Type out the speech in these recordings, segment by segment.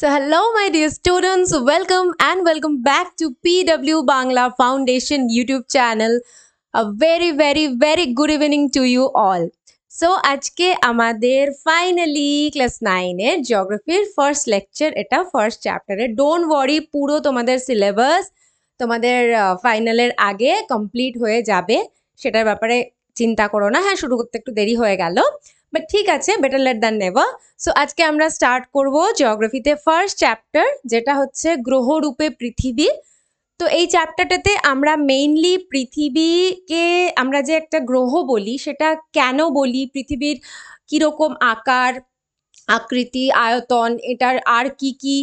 So hello my dear students, welcome and welcome back to PW Bangla Foundation YouTube channel. A very very very good evening to you all. So আজকে আমাদের finally class নাইনের জিওগ্রাফির first lecture এটা first চ্যাপ্টারে don't worry পুরো তোমাদের syllabus তোমাদের ফাইনালের আগে কমপ্লিট হয়ে যাবে সেটার ব্যাপারে চিন্তা করো না হ্যাঁ শুরু করতে একটু দেরি হয়ে গেল বাট ঠিক আছে better late than never so আজকে আমরা স্টার্ট করব জিওগ্রাফিতে ফার্স্ট চ্যাপ্টার যেটা হচ্ছে গ্রহরূপে পৃথিবী তো এই চ্যাপ্টারটাতে আমরা মেইনলি পৃথিবীকে আমরা যে একটা গ্রহ বলি সেটা কেন বলি পৃথিবীর কীরকম আকার আকৃতি আয়তন এটার আর কি কি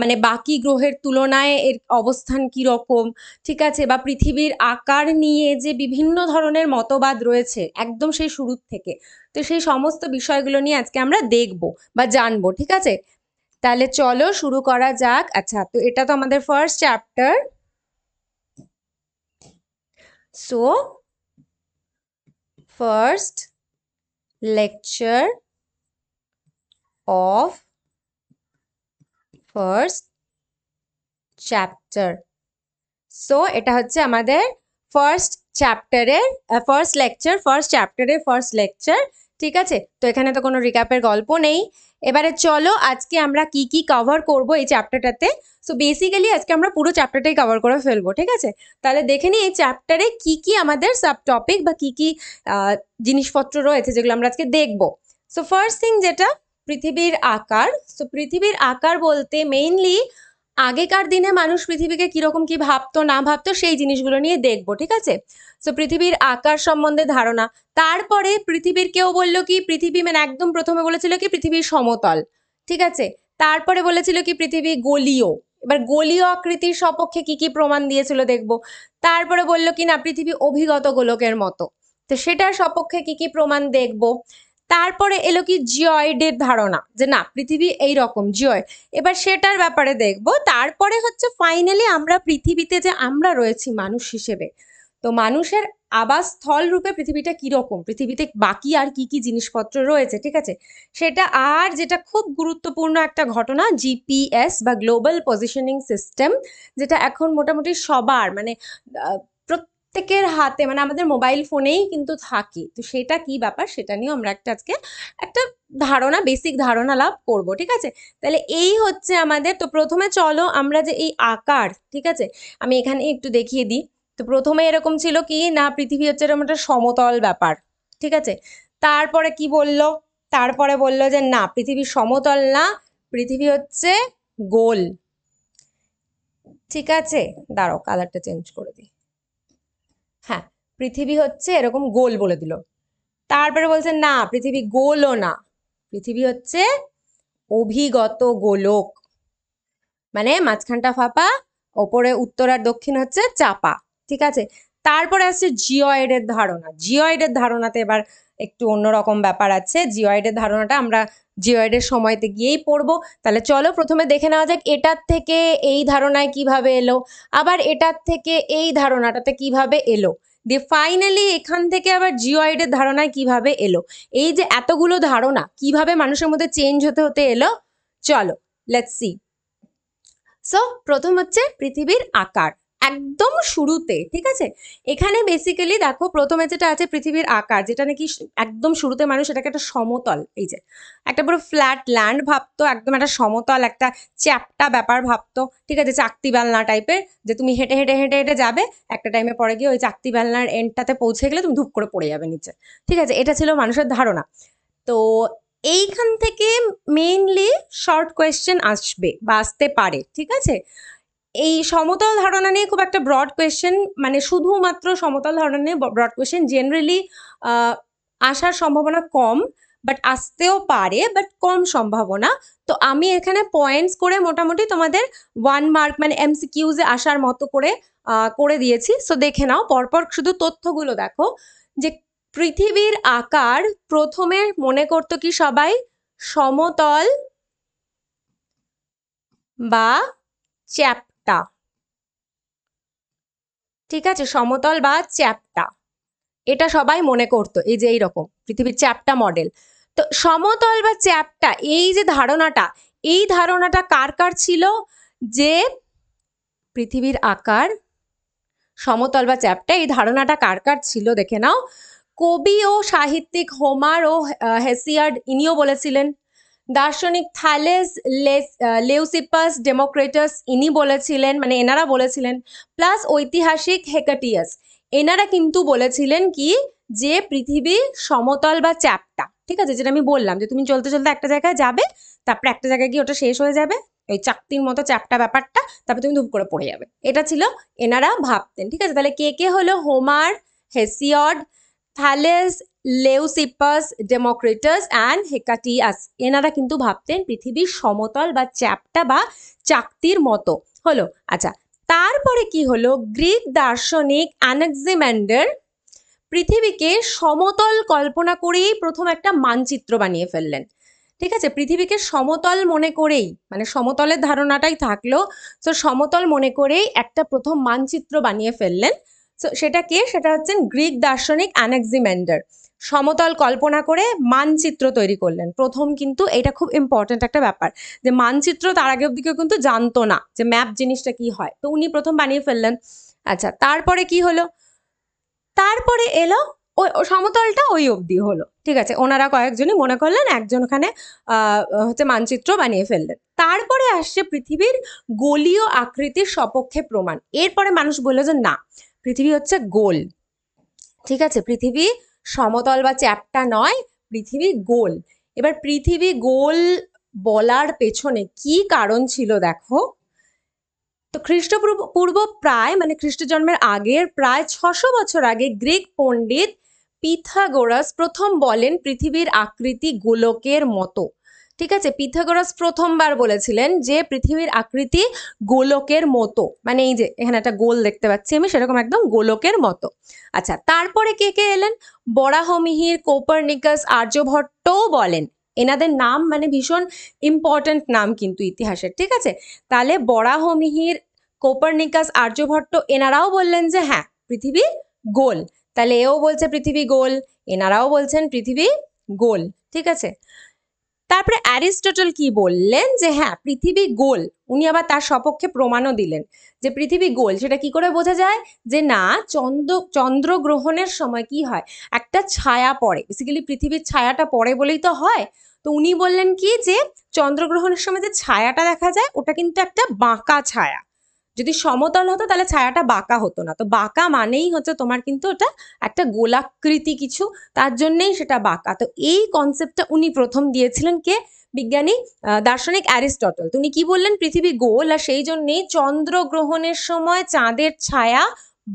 মানে বাকি গ্রহের তুলনায় এর অবস্থান কীরকম ঠিক আছে বা পৃথিবীর আকার নিয়ে যে বিভিন্ন ধরনের মতবাদ রয়েছে একদম সেই শুরুর থেকে তো সেই সমস্ত বিষয়গুলো নিয়ে আজকে আমরা দেখব বা জানবো ঠিক আছে তাহলে চলো শুরু করা যাক আচ্ছা তো এটা তো আমাদের first chapter so first lecture of first chapter so এটা হচ্ছে আমাদের ফার্স্ট চ্যাপ্টারের ফার্স্ট লেকচার ফার্স্ট চ্যাপ্টারের ফার্স্ট লেকচার ঠিক আছে তো এখানে তো কোনো রিক্যাপের গল্প নেই এবারে চলো আজকে আমরা কি কি কভার করব এই চ্যাপ্টারটাতে সো বেসিক্যালি আজকে আমরা পুরো চ্যাপ্টারটাই কভার করে ফেলবো ঠিক আছে তাহলে দেখে নিই এই চ্যাপ্টারে কি কি আমাদের সাব টপিক বা কি কি জিনিসপত্র রয়েছে যেগুলো আমরা আজকে দেখব সো ফার্স্ট থিং যেটা পৃথিবীর আকার সো পৃথিবীর আকার বলতে মেইনলি আগেকার দিনে মানুষ পৃথিবীকে কীরকম কি ভাবতো না ভাবতো সেই জিনিসগুলো নিয়ে দেখবো ঠিক আছে সো পৃথিবীর আকার সম্বন্ধে ধারণা তারপরে পৃথিবীর কেউ বললো কি পৃথিবী মানে একদম প্রথমে বলেছিল কি পৃথিবীর সমতল ঠিক আছে তারপরে বলেছিল কি পৃথিবী গোলীয় এবার গোলীয় আকৃতির সপক্ষে কি কি প্রমাণ দিয়েছিল দেখব তারপরে বলল কি না পৃথিবী অভিগত গোলকের মতো তো সেটার সপক্ষে কি কি প্রমাণ দেখব তারপরে এলো কি জিওয়েডের ধারণা যে না পৃথিবী এই রকম জিওয়েড এবার সেটার ব্যাপারে দেখব তারপরে হচ্ছে ফাইনালি আমরা পৃথিবীতে যে আমরা রয়েছি মানুষ হিসেবে তো মানুষের স্থল রূপে পৃথিবীটা কীরকম পৃথিবীতে বাকি আর কি কি জিনিসপত্র রয়েছে ঠিক আছে সেটা আর যেটা খুব গুরুত্বপূর্ণ একটা ঘটনা জিপিএস বা গ্লোবাল পজিশনিং সিস্টেম যেটা এখন মোটামুটি সবার মানে প্রত্যেকের হাতে মানে আমাদের মোবাইল ফোনেই কিন্তু থাকে তো সেটা কি ব্যাপার সেটা নিয়েও আমরা একটা আজকে একটা ধারণা বেসিক ধারণা লাভ করব ঠিক আছে তাহলে এই হচ্ছে আমাদের তো প্রথমে চলো আমরা যে এই আকার ঠিক আছে আমি এখানে একটু দেখিয়ে দিই তো প্রথমে এরকম ছিল কি না পৃথিবী হচ্ছে এরকম একটা সমতল ব্যাপার ঠিক আছে তারপরে কি বলল তারপরে বলল যে না পৃথিবী সমতল না পৃথিবী হচ্ছে গোল ঠিক আছে দাঁড়ো কালারটা চেঞ্জ করে দিই পৃথিবী হচ্ছে এরকম গোল বলে দিল তারপরে বলছে না পৃথিবী গোলও না পৃথিবী হচ্ছে অভিগত গোলক মানে মাঝখানটা ফাঁপা ওপরে উত্তর আর দক্ষিণ হচ্ছে চাপা ঠিক আছে তারপরে আসছে জিওয়েডের ধারণা জিওয়েডের ধারণাতে এবার একটু অন্যরকম ব্যাপার আছে জিওয়েডের ধারণাটা আমরা জিওয়েডের সময়তে গিয়েই পড়বো তাহলে চলো প্রথমে দেখে নেওয়া যাক এটার থেকে এই ধারণায় কিভাবে এলো আবার এটার থেকে এই ধারণাটাতে কিভাবে এলো দিয়ে ফাইনালি এখান থেকে আবার জিওয়েডের ধারণায় কিভাবে এলো এই যে এতগুলো ধারণা কিভাবে মানুষের মধ্যে চেঞ্জ হতে হতে এলো চলো লেটস সি সো প্রথম হচ্ছে পৃথিবীর আকার একদম শুরুতে ঠিক আছে এখানে বেসিক্যালি দেখো প্রথমে যেটা আছে পৃথিবীর আকার যেটা নাকি একদম শুরুতে মানুষ এটাকে একটা সমতল এই যে একটা পুরো ফ্ল্যাট ল্যান্ড ভাবতো একদম একটা সমতল একটা চ্যাপটা ব্যাপার ভাবতো ঠিক আছে চাকতি বেলনা টাইপের যে তুমি হেঁটে হেঁটে হেঁটে হেঁটে যাবে একটা টাইমে পরে গিয়ে ওই চাকতি বেলনার এন্ডটাতে পৌঁছে গেলে তুমি ধূপ করে পড়ে যাবে নিচে ঠিক আছে এটা ছিল মানুষের ধারণা তো এইখান থেকে মেইনলি শর্ট কোয়েশ্চেন আসবে বা আসতে পারে ঠিক আছে এই সমতল ধারণা নিয়ে খুব একটা ব্রড কোয়েশ্চেন মানে শুধুমাত্র সমতল ধারণা নিয়ে ব্রড কোয়েশ্চেন জেনারেলি আসার সম্ভাবনা কম বাট আসতেও পারে বাট কম সম্ভাবনা তো আমি এখানে পয়েন্টস করে মোটামুটি তোমাদের ওয়ান মার্ক মানে এমসিকিউজে আসার মতো করে করে দিয়েছি সো দেখে নাও পরপর শুধু তথ্যগুলো দেখো যে পৃথিবীর আকার প্রথমে মনে করতো কি সবাই সমতল বা চ্যাপ চ্যাপ্টা ঠিক আছে সমতল বা চ্যাপ্টা এটা সবাই মনে করতো এই যে এইরকম পৃথিবীর চ্যাপ্টা মডেল তো সমতল বা চ্যাপ্টা এই যে ধারণাটা এই ধারণাটা কার কার ছিল যে পৃথিবীর আকার সমতল বা চ্যাপ্টা এই ধারণাটা কার কার ছিল দেখে নাও কবি ও সাহিত্যিক হোমার ও হেসিয়ার্ড ইনিও বলেছিলেন দার্শনিক থ্যালেস লেউসিপাস ডেমোক্রেটাস ইনি বলেছিলেন মানে এনারা বলেছিলেন প্লাস ঐতিহাসিক হেকাটিয়াস এনারা কিন্তু বলেছিলেন কি যে পৃথিবী সমতল বা চ্যাপটা ঠিক আছে যেটা আমি বললাম যে তুমি চলতে চলতে একটা জায়গায় যাবে তারপরে একটা জায়গায় গিয়ে ওটা শেষ হয়ে যাবে এই চাকতির মতো চ্যাপটা ব্যাপারটা তারপরে তুমি ধূপ করে পড়ে যাবে এটা ছিল এনারা ভাবতেন ঠিক আছে তাহলে কে কে হলো Homer Hesiod Thales Leucippus Democritus and Hecataeus এনারা কিন্তু ভাবতেন পৃথিবীর সমতল বা চ্যাপটা বা চাকতির মতো হলো আচ্ছা তারপরে কি হলো গ্রিক দার্শনিক অ্যানাক্সিম্যান্ডার পৃথিবীকে সমতল কল্পনা করেই প্রথম একটা মানচিত্র বানিয়ে ফেললেন ঠিক আছে পৃথিবীকে সমতল মনে করেই মানে সমতলের ধারণাটাই থাকলো তো সমতল মনে করেই একটা প্রথম মানচিত্র বানিয়ে ফেললেন সো সেটা কে সেটা হচ্ছেন গ্রিক দার্শনিক অ্যানেক্সিম্যান্ডার সমতল কল্পনা করে মানচিত্র তৈরি করলেন প্রথম কিন্তু এটা খুব ইম্পর্ট্যান্ট একটা ব্যাপার যে মানচিত্র তার আগে অব্দি কেউ কিন্তু জানতো না যে ম্যাপ জিনিসটা কি হয় তো উনি প্রথম বানিয়ে ফেললেন আচ্ছা তারপরে কি হলো তারপরে এলো ওই সমতলটা ওই অবধি হলো ঠিক আছে ওনারা কয়েকজনই মনে করলেন একজন ওখানে হচ্ছে মানচিত্র বানিয়ে ফেললেন তারপরে আসছে পৃথিবীর গোলীয় আকৃতির সপক্ষে প্রমাণ এরপরে মানুষ বললো যে না পৃথিবী হচ্ছে গোল ঠিক আছে পৃথিবী সমতল বা চ্যাপ্টা নয় পৃথিবী গোল এবার পৃথিবী গোল বলার পেছনে কি কারণ ছিল দেখো তো খ্রিস্টপূর্ব পূর্ব প্রায় মানে খ্রিস্টজন্মের আগের প্রায় ছশো বছর আগে গ্রিক পণ্ডিত পিথাগোরাস প্রথম বলেন পৃথিবীর আকৃতি গোলকের মতো ঠিক আছে পিথাগোরাস প্রথমবার বলেছিলেন যে পৃথিবীর আকৃতি গোলকের মতো মানে এই যে এখানে একটা গোল দেখতে পাচ্ছি আমি সেরকম একদম গোলকের মতো আচ্ছা তারপরে কে কে এলেন বরাহমিহির কোপারনিকাস আর্যভট্টও বলেন এনাদের নাম মানে ভীষণ ইম্পর্ট্যান্ট নাম কিন্তু ইতিহাসের ঠিক আছে তাহলে বরাহমিহির কোপারনিকাস আর্যভট্ট এনারাও বললেন যে হ্যাঁ পৃথিবী গোল তাহলে এও বলছে পৃথিবী গোল এনারাও বলছেন পৃথিবী গোল ঠিক আছে তারপরে অ্যারিস্টটল কি বললেন যে হ্যাঁ পৃথিবী গোল উনি আবার তার সপক্ষে প্রমাণও দিলেন যে পৃথিবী গোল সেটা কি করে বোঝা যায় যে না চন্দ্র চন্দ্রগ্রহণের সময় কি হয় একটা ছায়া পড়ে বেসিক্যালি পৃথিবীর ছায়াটা পড়ে বলেই তো হয় তো উনি বললেন কি যে চন্দ্রগ্রহণের সময় যে ছায়াটা দেখা যায় ওটা কিন্তু একটা বাঁকা ছায়া যদি সমতল হতো তাহলে ছায়াটা বাঁকা হতো না তো বাঁকা মানেই হচ্ছে তোমার কিন্তু ওটা একটা গোলাকৃতি কিছু তার জন্যেই সেটা বাঁকা তো এই কনসেপ্টটা উনি প্রথম দিয়েছিলেন কে বিজ্ঞানী দার্শনিক অ্যারিস্টটল তুমি কি বললেন পৃথিবী গোল আর সেই জন্যেই চন্দ্রগ্রহণের সময় চাঁদের ছায়া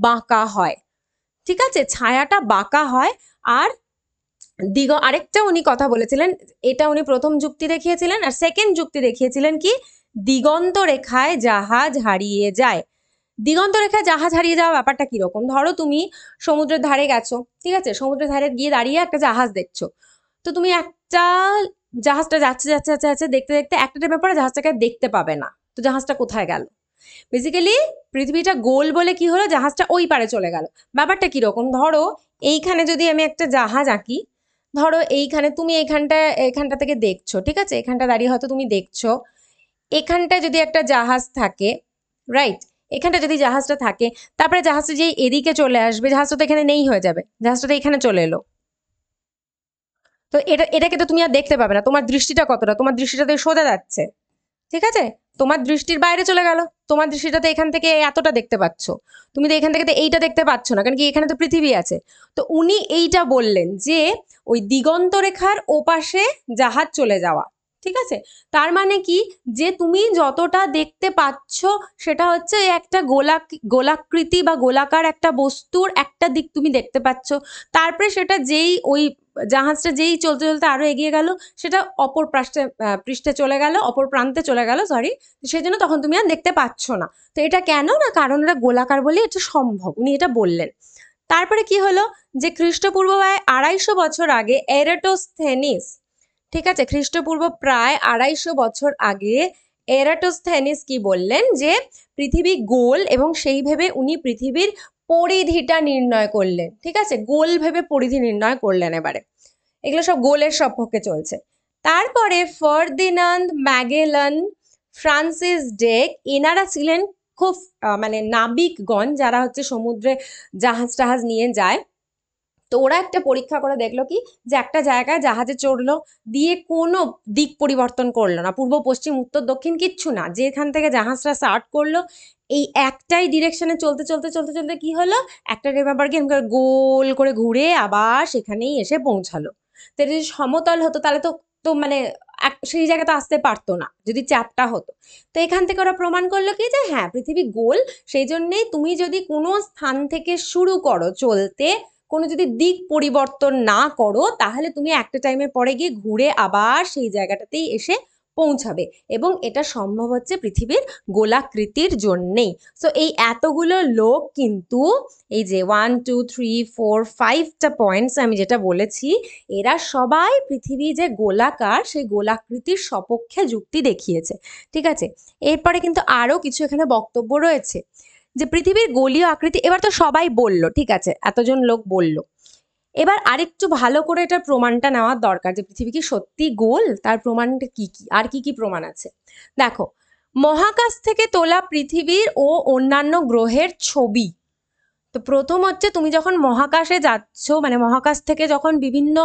বাঁকা হয় ঠিক আছে ছায়াটা বাঁকা হয় আর দিগ আরেকটা উনি কথা বলেছিলেন এটা উনি প্রথম যুক্তি দেখিয়েছিলেন আর সেকেন্ড যুক্তি দেখিয়েছিলেন কি দিগন্ত রেখায় জাহাজ হারিয়ে যায় দিগন্ত রেখায় জাহাজ হারিয়ে যাওয়া ব্যাপারটা কীরকম ধরো তুমি সমুদ্রের ধারে গেছো ঠিক আছে সমুদ্রের ধারে গিয়ে দাঁড়িয়ে একটা জাহাজ দেখছো তো তুমি একটা জাহাজটা যাচ্ছে যাচ্ছে যাচ্ছে যাচ্ছে দেখতে দেখতে একটা ব্যাপারে জাহাজটাকে দেখতে পাবে না তো জাহাজটা কোথায় গেল বেসিক্যালি পৃথিবীটা গোল বলে কি হলো জাহাজটা ওই পারে চলে গেল ব্যাপারটা কীরকম ধরো এইখানে যদি আমি একটা জাহাজ আঁকি ধরো এইখানে তুমি এইখানটা এখানটা থেকে দেখছো ঠিক আছে এখানটা দাঁড়িয়ে হয়তো তুমি দেখছো এখানটায় যদি একটা জাহাজ থাকে রাইট এখানটা যদি জাহাজটা থাকে তারপরে জাহাজটা যে এদিকে চলে আসবে জাহাজটা তো এখানে নেই হয়ে যাবে জাহাজটা তো এখানে চলে এলো তো এটা এটাকে তো তুমি আর দেখতে পাবে না তোমার দৃষ্টিটা কতটা তোমার দৃষ্টিটা তো সোজা যাচ্ছে ঠিক আছে তোমার দৃষ্টির বাইরে চলে গেল তোমার দৃষ্টিটা তো এখান থেকে এতটা দেখতে পাচ্ছ তুমি তো এখান থেকে তো এইটা দেখতে পাচ্ছ না কারণ কি এখানে তো পৃথিবী আছে তো উনি এইটা বললেন যে ওই দিগন্ত রেখার ওপাশে জাহাজ চলে যাওয়া ঠিক আছে তার মানে কি যে তুমি যতটা দেখতে পাচ্ছ সেটা হচ্ছে একটা গোলাক গোলাকৃতি বা গোলাকার একটা বস্তুর একটা দিক তুমি দেখতে পাচ্ছ তারপরে সেটা যেই ওই জাহাজটা যেই চলতে চলতে আরও এগিয়ে গেল সেটা অপর পৃষ্ঠে পৃষ্ঠে চলে গেল অপর প্রান্তে চলে গেল সরি সেজন্য তখন তুমি আর দেখতে পাচ্ছ না তো এটা কেন না কারণ এটা গোলাকার বলে এটা সম্ভব উনি এটা বললেন তারপরে কি হলো যে খ্রিস্টপূর্ব আড়াইশো বছর আগে এরেটোস্থেনিস ঠিক আছে খ্রিস্টপূর্ব প্রায় আড়াইশো বছর আগে এরাটোস্থেনিস কি বললেন যে পৃথিবী গোল এবং সেই ভেবে উনি পৃথিবীর পরিধিটা নির্ণয় করলেন ঠিক আছে গোল ভেবে পরিধি নির্ণয় করলেন এবারে এগুলো সব গোলের সপক্ষে চলছে তারপরে ফার্দিনান্দ ম্যাগেলান ফ্রান্সিস ডেক এনারা ছিলেন খুব মানে নাবিকগণ যারা হচ্ছে সমুদ্রে জাহাজ টাহাজ নিয়ে যায় তো ওরা একটা পরীক্ষা করে দেখলো কি যে একটা জায়গায় জাহাজে চড়লো দিয়ে কোনো দিক পরিবর্তন করলো না পূর্ব পশ্চিম উত্তর দক্ষিণ কিচ্ছু না যেখান থেকে জাহাজটা স্টার্ট করলো এই একটাই ডিরেকশনে চলতে চলতে চলতে চলতে কি হলো একটা রেমাবার গেম গোল করে ঘুরে আবার সেখানেই এসে পৌঁছালো তো যদি সমতল হতো তাহলে তো তো মানে এক সেই জায়গাতে আসতে পারতো না যদি চ্যাপটা হতো তো এখান থেকে ওরা প্রমাণ করলো কি যে হ্যাঁ পৃথিবী গোল সেই জন্যেই তুমি যদি কোনো স্থান থেকে শুরু করো চলতে কোনো যদি দিক পরিবর্তন না করো তাহলে তুমি একটা টাইমের পরে গিয়ে ঘুরে আবার সেই জায়গাটাতেই এসে পৌঁছাবে এবং এটা সম্ভব হচ্ছে পৃথিবীর গোলাকৃতির জন্যেই সো এই এতগুলো লোক কিন্তু এই যে ওয়ান টু থ্রি ফোর ফাইভটা পয়েন্টস আমি যেটা বলেছি এরা সবাই পৃথিবী যে গোলাকার সেই গোলাকৃতির সপক্ষে যুক্তি দেখিয়েছে ঠিক আছে এরপরে কিন্তু আরও কিছু এখানে বক্তব্য রয়েছে যে পৃথিবীর গোলীয় আকৃতি এবার তো সবাই বলল ঠিক আছে এতজন লোক বলল এবার আরেকটু ভালো করে এটার প্রমাণটা নেওয়ার দরকার যে পৃথিবী কি সত্যি গোল তার প্রমাণটা কি কি আর কি কি প্রমাণ আছে দেখো মহাকাশ থেকে তোলা পৃথিবীর ও অন্যান্য গ্রহের ছবি তো প্রথম হচ্ছে তুমি যখন মহাকাশে যাচ্ছ মানে মহাকাশ থেকে যখন বিভিন্ন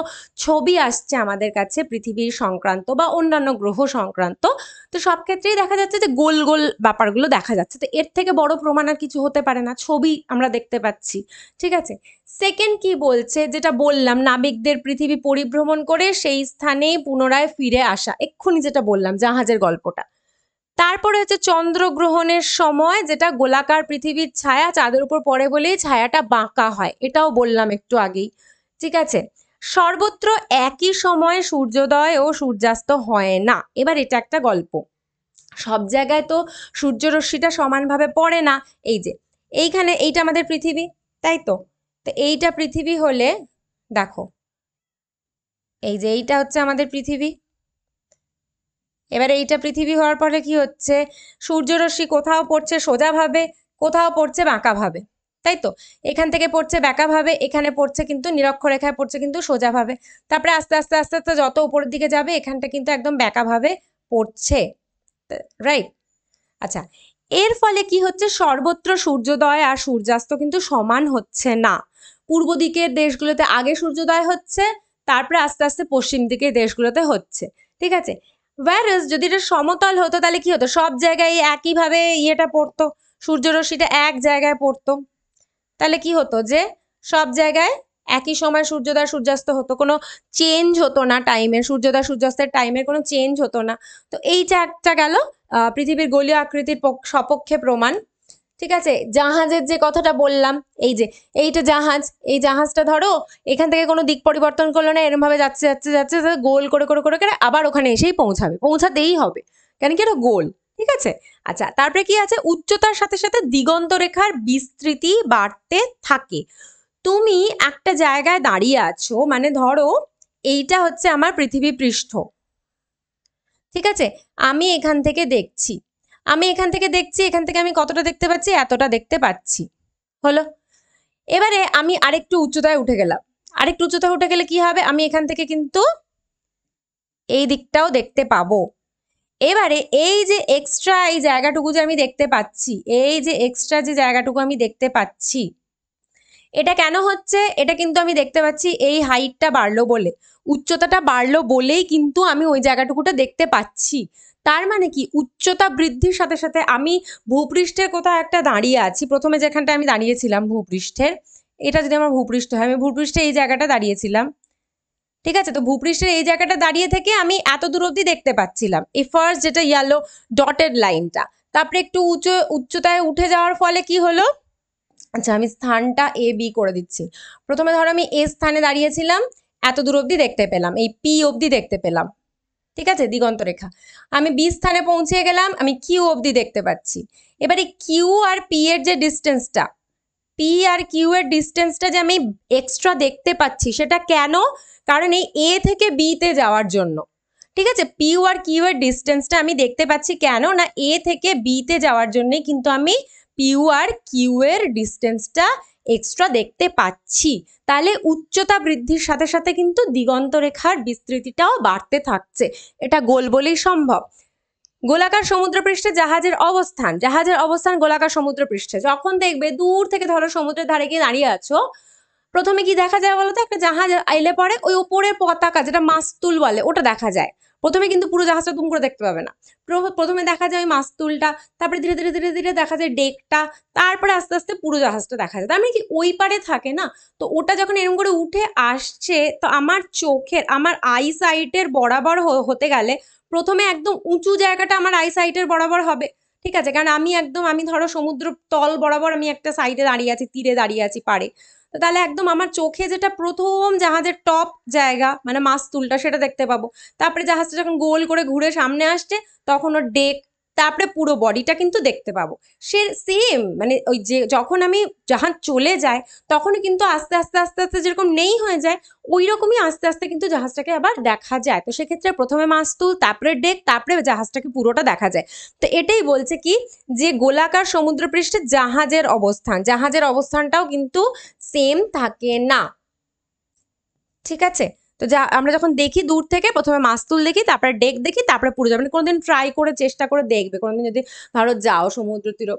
ছবি আসছে আমাদের কাছে পৃথিবীর সংক্রান্ত বা অন্যান্য গ্রহ সংক্রান্ত তো সব ক্ষেত্রেই দেখা যাচ্ছে যে গোল গোল ব্যাপারগুলো দেখা যাচ্ছে তো এর থেকে বড় প্রমাণ আর কিছু হতে পারে না ছবি আমরা দেখতে পাচ্ছি ঠিক আছে সেকেন্ড কি বলছে যেটা বললাম নাবিকদের পৃথিবী পরিভ্রমণ করে সেই স্থানেই পুনরায় ফিরে আসা এক্ষুনি যেটা বললাম জাহাজের গল্পটা তারপরে হচ্ছে চন্দ্রগ্রহণের সময় যেটা গোলাকার পৃথিবীর ছায়া চাঁদের উপর পড়ে বলেই ছায়াটা বাঁকা হয় এটাও বললাম একটু আগেই ঠিক আছে সর্বত্র একই সময়ে সূর্যোদয় ও সূর্যাস্ত হয় না এবার এটা একটা গল্প সব জায়গায় তো সূর্যরশ্মিটা সমানভাবে পড়ে না এই যে এইখানে এইটা আমাদের পৃথিবী তাই তো তো এইটা পৃথিবী হলে দেখো এই যে এইটা হচ্ছে আমাদের পৃথিবী এবারে এইটা পৃথিবী হওয়ার পরে কি হচ্ছে সূর্যরশ্মি কোথাও পড়ছে সোজাভাবে কোথাও পড়ছে বাঁকাভাবে তাই তো এখান থেকে পড়ছে বাঁকাভাবে এখানে পড়ছে কিন্তু নিরক্ষরেখায় পড়ছে কিন্তু সোজাভাবে তারপরে আস্তে আস্তে আস্তে আস্তে যত উপরের দিকে যাবে এখানটা কিন্তু একদম বাঁকাভাবে পড়ছে রাইট আচ্ছা এর ফলে কি হচ্ছে সর্বত্র সূর্যোদয় আর সূর্যাস্ত কিন্তু সমান হচ্ছে না পূর্ব দিকের দেশগুলোতে আগে সূর্যোদয় হচ্ছে তারপরে আস্তে আস্তে পশ্চিম দিকের দেশগুলোতে হচ্ছে ঠিক আছে ভ্যারাস যদি এটা সমতল হতো তাহলে কি হতো সব জায়গায় একইভাবে ইয়েটা পড়তো সূর্যরশ্মিটা এক জায়গায় পড়তো তাহলে কি হতো যে সব জায়গায় একই সময় সূর্যোদয় সূর্যাস্ত হতো কোনো চেঞ্জ হতো না টাইমের সূর্যোদয় সূর্যাস্তের টাইমের কোনো চেঞ্জ হতো না তো এইটা একটা গেল পৃথিবীর গোলীয় আকৃতির সপক্ষে প্রমাণ ঠিক আছে জাহাজের যে কথাটা বললাম এই যে এইটা জাহাজ এই জাহাজটা ধরো এখান থেকে কোনো দিক পরিবর্তন করলো না এরমভাবে যাচ্ছে যাচ্ছে যাচ্ছে গোল করে করে করে করে আবার ওখানে এসেই পৌঁছাবে পৌঁছাতেই হবে কেন কি এটা গোল ঠিক আছে আচ্ছা তারপরে কি আছে উচ্চতার সাথে সাথে দিগন্ত রেখার বিস্তৃতি বাড়তে থাকে তুমি একটা জায়গায় দাঁড়িয়ে আছো মানে ধরো এইটা হচ্ছে আমার পৃথিবী পৃষ্ঠ ঠিক আছে আমি এখান থেকে দেখছি আমি এখান থেকে দেখছি এখান থেকে আমি কতটা দেখতে পাচ্ছি এতটা দেখতে পাচ্ছি হলো এবারে আমি আরেকটু উচ্চতায় উঠে গেলাম আরেকটু উচ্চতায় উঠে গেলে কি হবে আমি এখান থেকে কিন্তু এই দিকটাও দেখতে পাবো এবারে এই যে এক্সট্রা এই জায়গাটুকু যে আমি দেখতে পাচ্ছি এই যে এক্সট্রা যে জায়গাটুকু আমি দেখতে পাচ্ছি এটা কেন হচ্ছে এটা কিন্তু আমি দেখতে পাচ্ছি এই হাইটটা বাড়লো বলে উচ্চতাটা বাড়লো বলেই কিন্তু আমি ওই জায়গাটুকুটা দেখতে পাচ্ছি তার মানে কি উচ্চতা বৃদ্ধির সাথে সাথে আমি ভূপৃষ্ঠের কোথাও একটা দাঁড়িয়ে আছি প্রথমে যেখানটা আমি দাঁড়িয়েছিলাম ভূপৃষ্ঠের এটা যদি আমার ভূপৃষ্ঠ হয় আমি ভূপৃষ্ঠে এই জায়গাটা দাঁড়িয়েছিলাম ঠিক আছে তো ভূপৃষ্ঠের এই জায়গাটা দাঁড়িয়ে থেকে আমি এত দূর অবধি দেখতে পাচ্ছিলাম এই ফার্স্ট যেটা ইয়েলো ডটেড লাইনটা তারপরে একটু উঁচু উচ্চতায় উঠে যাওয়ার ফলে কি হলো আচ্ছা আমি স্থানটা এ বি করে দিচ্ছি প্রথমে ধরো আমি এ স্থানে দাঁড়িয়েছিলাম এত দূর অব্দি দেখতে পেলাম এই পি অবধি দেখতে পেলাম ঠিক আছে দিগন্তরেখা আমি বি স্থানে পৌঁছে গেলাম আমি কিউ অবধি দেখতে পাচ্ছি এবারে কিউ আর পি এর যে ডিস্টেন্সটা পি আর কিউ এর ডিস্টেন্সটা যে আমি এক্সট্রা দেখতে পাচ্ছি সেটা কেন কারণ এই এ থেকে বিতে যাওয়ার জন্য ঠিক আছে পিউ আর কিউ এর ডিস্টেন্সটা আমি দেখতে পাচ্ছি কেন না এ থেকে বিতে যাওয়ার জন্যে কিন্তু আমি পিউ আর কিউ এর ডিস্টেন্সটা এক্সট্রা দেখতে পাচ্ছি তাহলে উচ্চতা বৃদ্ধির সাথে সাথে কিন্তু দিগন্তরেখার বিস্তৃতিটাও বাড়তে থাকছে এটা গোল বলেই সম্ভব গোলাকার সমুদ্রপৃষ্ঠে জাহাজের অবস্থান জাহাজের অবস্থান গোলাকার সমুদ্রপৃষ্ঠে যখন দেখবে দূর থেকে ধরো সমুদ্রের ধারে গিয়ে দাঁড়িয়ে আছো প্রথমে কি দেখা যায় বলতো একটা জাহাজ আইলে পরে ওই ওপরে পতাকা যেটা মাস্তুল বলে ওটা দেখা যায় প্রথমে কিন্তু পুরো জাহাজটা তুম করে দেখতে পাবে না প্রথমে দেখা যায় মাস্তুলটা তারপরে ধীরে ধীরে ধীরে ধীরে দেখা যায় ডেকটা তারপরে আস্তে আস্তে পুরো জাহাজটা দেখা যায় তার মানে কি ওই পারে থাকে না তো ওটা যখন এরম করে উঠে আসছে তো আমার চোখের আমার আই সাইটের বরাবর হতে গেলে প্রথমে একদম উঁচু জায়গাটা আমার আই সাইটের বরাবর হবে ঠিক আছে কারণ আমি একদম আমি ধরো সমুদ্র তল বরাবর আমি একটা সাইডে দাঁড়িয়ে আছি তীরে দাঁড়িয়ে আছি পারে তো তাহলে একদম আমার চোখে যেটা প্রথম জাহাজের টপ জায়গা মানে মাস্তুলটা সেটা দেখতে পাবো তারপরে জাহাজটা যখন গোল করে ঘুরে সামনে আসছে তখন ওর ডেক তারপরে পুরো বডিটা কিন্তু দেখতে পাবো সে সেম মানে ওই যে যখন আমি জাহাজ চলে যায় তখন কিন্তু আস্তে আস্তে আস্তে আস্তে যেরকম নেই হয়ে যায় ওই রকমই আস্তে আস্তে কিন্তু জাহাজটাকে আবার দেখা যায় তো সেক্ষেত্রে প্রথমে মাস্তুল তারপরে ডেক তারপরে জাহাজটাকে পুরোটা দেখা যায় তো এটাই বলছে কি যে গোলাকার সমুদ্রপৃষ্ঠে জাহাজের অবস্থান জাহাজের অবস্থানটাও কিন্তু সেম থাকে না ঠিক আছে তো যা আমরা যখন দেখি দূর থেকে প্রথমে মাস্তুল দেখি তারপরে ডেক দেখি তারপরে পুরো যাবে মানে কোনোদিন ট্রাই করে চেষ্টা করে দেখবে কোনোদিন যদি ভারত যাও সমুদ্র তীর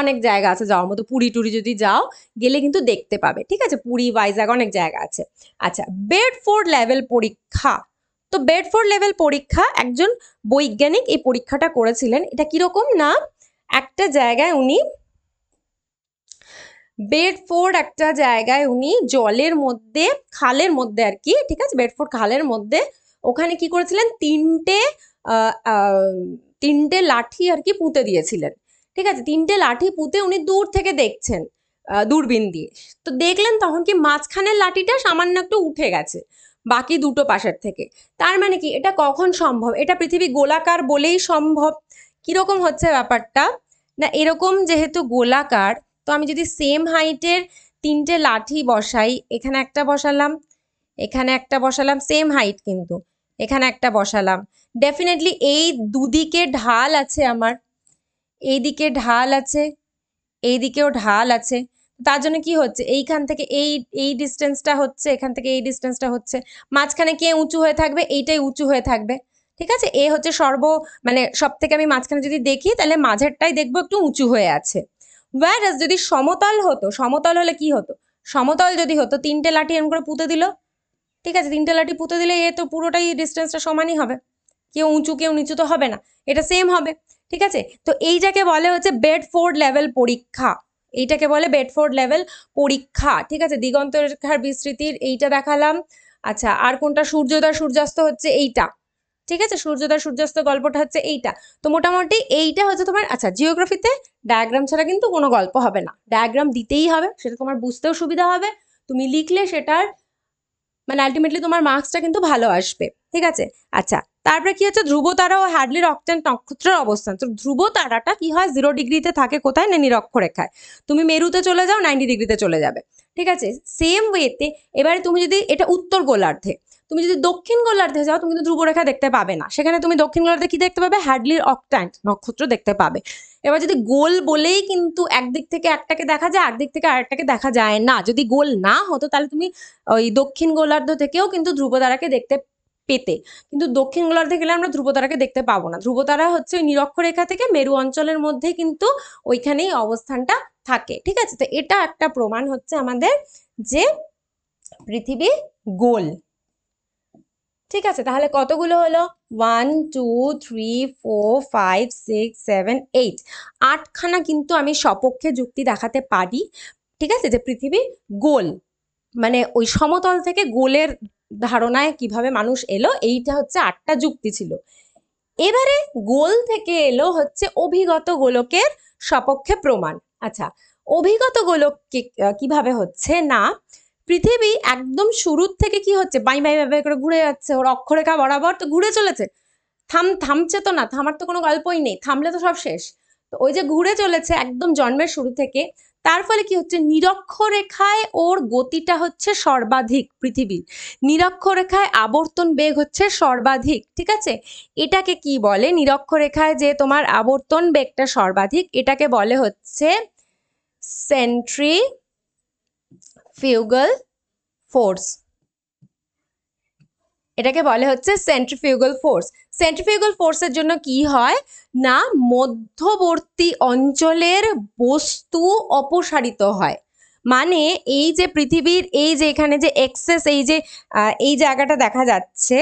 অনেক জায়গা আছে যাওয়ার মতো পুরী টুরি যদি যাও গেলে কিন্তু দেখতে পাবে ঠিক আছে পুরী ভাইজাগ অনেক জায়গা আছে আচ্ছা বেড ফোর লেভেল পরীক্ষা তো বেড ফোর লেভেল পরীক্ষা একজন বৈজ্ঞানিক এই পরীক্ষাটা করেছিলেন এটা কীরকম না একটা জায়গায় উনি বেডফোর্ড একটা জায়গায় উনি জলের মধ্যে খালের মধ্যে আর কি ঠিক আছে বেডফোর্ড খালের মধ্যে ওখানে কি করেছিলেন তিনটে তিনটে লাঠি আর কি পুঁতে দিয়েছিলেন ঠিক আছে তিনটে লাঠি পুঁতে উনি দূর থেকে দেখছেন দূরবীন দিয়ে তো দেখলেন তখন কি মাঝখানের লাঠিটা সামান্য একটু উঠে গেছে বাকি দুটো পাশের থেকে তার মানে কি এটা কখন সম্ভব এটা পৃথিবী গোলাকার বলেই সম্ভব কীরকম হচ্ছে ব্যাপারটা না এরকম যেহেতু গোলাকার তো আমি যদি সেম হাইটের তিনটে লাঠি বসাই এখানে একটা বসালাম এখানে একটা বসালাম সেম হাইট কিন্তু এখানে একটা বসালাম ডেফিনেটলি এই দুদিকে ঢাল আছে আমার এই দিকে ঢাল আছে এই দিকেও ঢাল আছে তার জন্য কি হচ্ছে এইখান থেকে এই এই ডিস্টেন্সটা হচ্ছে এখান থেকে এই ডিস্টেন্সটা হচ্ছে মাঝখানে কে উঁচু হয়ে থাকবে এইটাই উঁচু হয়ে থাকবে ঠিক আছে এ হচ্ছে সর্ব মানে সব থেকে আমি মাঝখানে যদি দেখি তাহলে মাঝেরটাই দেখবো একটু উঁচু হয়ে আছে ওয়ারাস যদি সমতল হতো সমতল হলে কি হতো সমতল যদি হতো তিনটে লাঠি এরকম করে পুঁতে দিল ঠিক আছে তিনটে লাঠি পুঁতে দিলে এ তো পুরোটাই ডিস্টেন্সটা সমানই হবে কেউ উঁচু কেউ নিচু তো হবে না এটা সেম হবে ঠিক আছে তো এইটাকে বলে হচ্ছে বেডফোর্ড লেভেল পরীক্ষা এইটাকে বলে বেডফোর্ড লেভেল পরীক্ষা ঠিক আছে দিগন্ত রেখার বিস্তৃতির এইটা দেখালাম আচ্ছা আর কোনটা সূর্যোদয় সূর্যাস্ত হচ্ছে এইটা ঠিক আছে সূর্যোদয় সূর্যাস্ত গল্পটা হচ্ছে এইটা তো মোটামুটি এইটা হচ্ছে তোমার আচ্ছা জিওগ্রাফিতে ডায়াগ্রাম ছাড়া কিন্তু কোনো গল্প হবে না ডায়াগ্রাম দিতেই হবে সেটা তোমার বুঝতেও সুবিধা হবে তুমি লিখলে সেটার মানে আলটিমেটলি তোমার মার্কসটা কিন্তু ভালো আসবে ঠিক আছে আচ্ছা তারপরে কি হচ্ছে ধ্রুব তারা ও হার্ডলি অক্টেন নক্ষত্রের অবস্থান তো ধ্রুব তারাটা কি হয় জিরো ডিগ্রিতে থাকে কোথায় না নিরক্ষরেখায় তুমি মেরুতে চলে যাও নাইনটি ডিগ্রিতে চলে যাবে ঠিক আছে সেম ওয়েতে এবারে তুমি যদি এটা উত্তর গোলার্ধে তুমি যদি দক্ষিণ গোলার্ধে যাও তুমি কিন্তু ধ্রুবরেখা দেখতে পাবে না সেখানে তুমি দক্ষিণ গোলার্ধে কি দেখতে পাবে হ্যাডলির অক্ট্যান্ট নক্ষত্র দেখতে পাবে এবার যদি গোল বলেই কিন্তু একদিক থেকে একটাকে দেখা যায় একদিক থেকে আরেকটাকে দেখা যায় না যদি গোল না হতো তাহলে তুমি ওই দক্ষিণ গোলার্ধ থেকেও কিন্তু ধ্রুবতারাকে দেখতে পেতে কিন্তু দক্ষিণ গোলার্ধে গেলে আমরা ধ্রুবতারাকে দেখতে পাবো না ধ্রুবতারা হচ্ছে ওই নিরক্ষরেখা থেকে মেরু অঞ্চলের মধ্যে কিন্তু ওইখানেই অবস্থানটা থাকে ঠিক আছে তো এটা একটা প্রমাণ হচ্ছে আমাদের যে পৃথিবী গোল ঠিক আছে তাহলে কতগুলো হলো one two three four five six seven eight আটখানা কিন্তু আমি সপক্ষে যুক্তি দেখাতে পারি ঠিক আছে যে পৃথিবী গোল মানে ওই সমতল থেকে গোলের ধারণায় কিভাবে মানুষ এলো এইটা হচ্ছে আটটা যুক্তি ছিল এবারে গোল থেকে এলো হচ্ছে অভিগত গোলকের সপক্ষে প্রমাণ আচ্ছা অভিগত গোলক কিভাবে হচ্ছে না পৃথিবী একদম শুরুর থেকে কি হচ্ছে বাই বাই বাই করে ঘুরে যাচ্ছে ওর অক্ষরেখা বরাবর তো ঘুরে চলেছে থাম থামছে তো না থামার তো কোনো গল্পই নেই থামলে তো সব শেষ তো ওই যে ঘুরে চলেছে একদম জন্মের শুরু থেকে তার ফলে কি হচ্ছে নিরক্ষরেখায় ওর গতিটা হচ্ছে সর্বাধিক পৃথিবীর নিরক্ষরেখায় আবর্তন বেগ হচ্ছে সর্বাধিক ঠিক আছে এটাকে কি বলে নিরক্ষরেখায় যে তোমার আবর্তন বেগটা সর্বাধিক এটাকে বলে হচ্ছে সেন্ট্রি ফিউগাল ফোর্স এটাকে বলে হচ্ছে সেন্ট্রিফিউগাল ফোর্স সেন্ট্রিফিউগাল ফোর্সের জন্য কি হয় না মধ্যবর্তী অঞ্চলের বস্তু অপসারিত হয় মানে এই যে পৃথিবীর এই যে এখানে যে এক্সেস এই যে এই জায়গাটা দেখা যাচ্ছে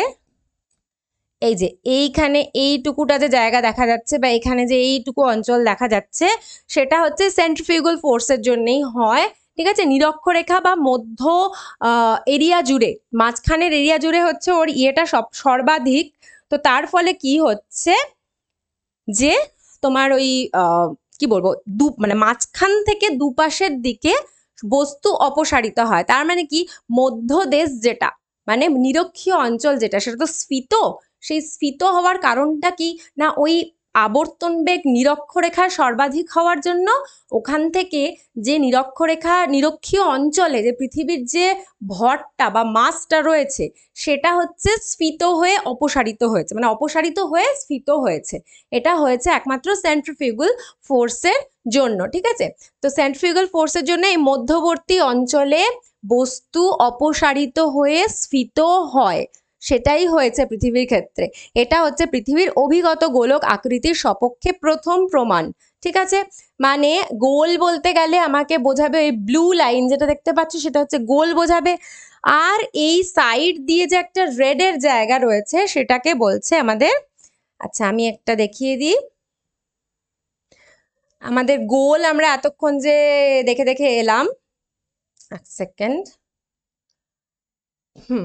এই যে এইখানে এইটুকুটা যে জায়গা দেখা যাচ্ছে বা এখানে যে এইটুকু অঞ্চল দেখা যাচ্ছে সেটা হচ্ছে সেন্ট্রিফিউগাল ফোর্সের জন্যেই হয় ঠিক আছে নিরক্ষরেখা বা মধ্য এরিয়া জুড়ে মাঝখানের এরিয়া জুড়ে হচ্ছে ওর ইয়েটা সব সর্বাধিক তো তার ফলে কি হচ্ছে যে তোমার ওই কি বলবো দু মানে মাঝখান থেকে দুপাশের দিকে বস্তু অপসারিত হয় তার মানে কি মধ্যদেশ যেটা মানে নিরক্ষীয় অঞ্চল যেটা সেটা তো স্ফীত সেই স্ফীত হওয়ার কারণটা কি না ওই আবর্তন বেগ নিরক্ষরেখার সর্বাধিক হওয়ার জন্য ওখান থেকে যে নিরক্ষরেখা নিরক্ষীয় অঞ্চলে যে পৃথিবীর যে ভরটা বা মাসটা রয়েছে সেটা হচ্ছে স্ফীত হয়ে অপসারিত হয়েছে মানে অপসারিত হয়ে স্ফীত হয়েছে এটা হয়েছে একমাত্র সেন্ট্রিফিউগুল ফোর্সের জন্য ঠিক আছে তো সেন্ট্রিফিউগুল ফোর্সের জন্য এই মধ্যবর্তী অঞ্চলে বস্তু অপসারিত হয়ে স্ফীত হয় সেটাই হয়েছে পৃথিবীর ক্ষেত্রে এটা হচ্ছে পৃথিবীর অভিগত গোলক আকৃতির সপক্ষে প্রথম প্রমাণ ঠিক আছে মানে গোল বলতে গেলে আমাকে বোঝাবে ওই ব্লু লাইন যেটা দেখতে পাচ্ছ সেটা হচ্ছে গোল বোঝাবে আর এই সাইড দিয়ে যে একটা রেডের জায়গা রয়েছে সেটাকে বলছে আমাদের আচ্ছা আমি একটা দেখিয়ে দিই আমাদের গোল আমরা এতক্ষণ যে দেখে দেখে এলাম এক সেকেন্ড হুম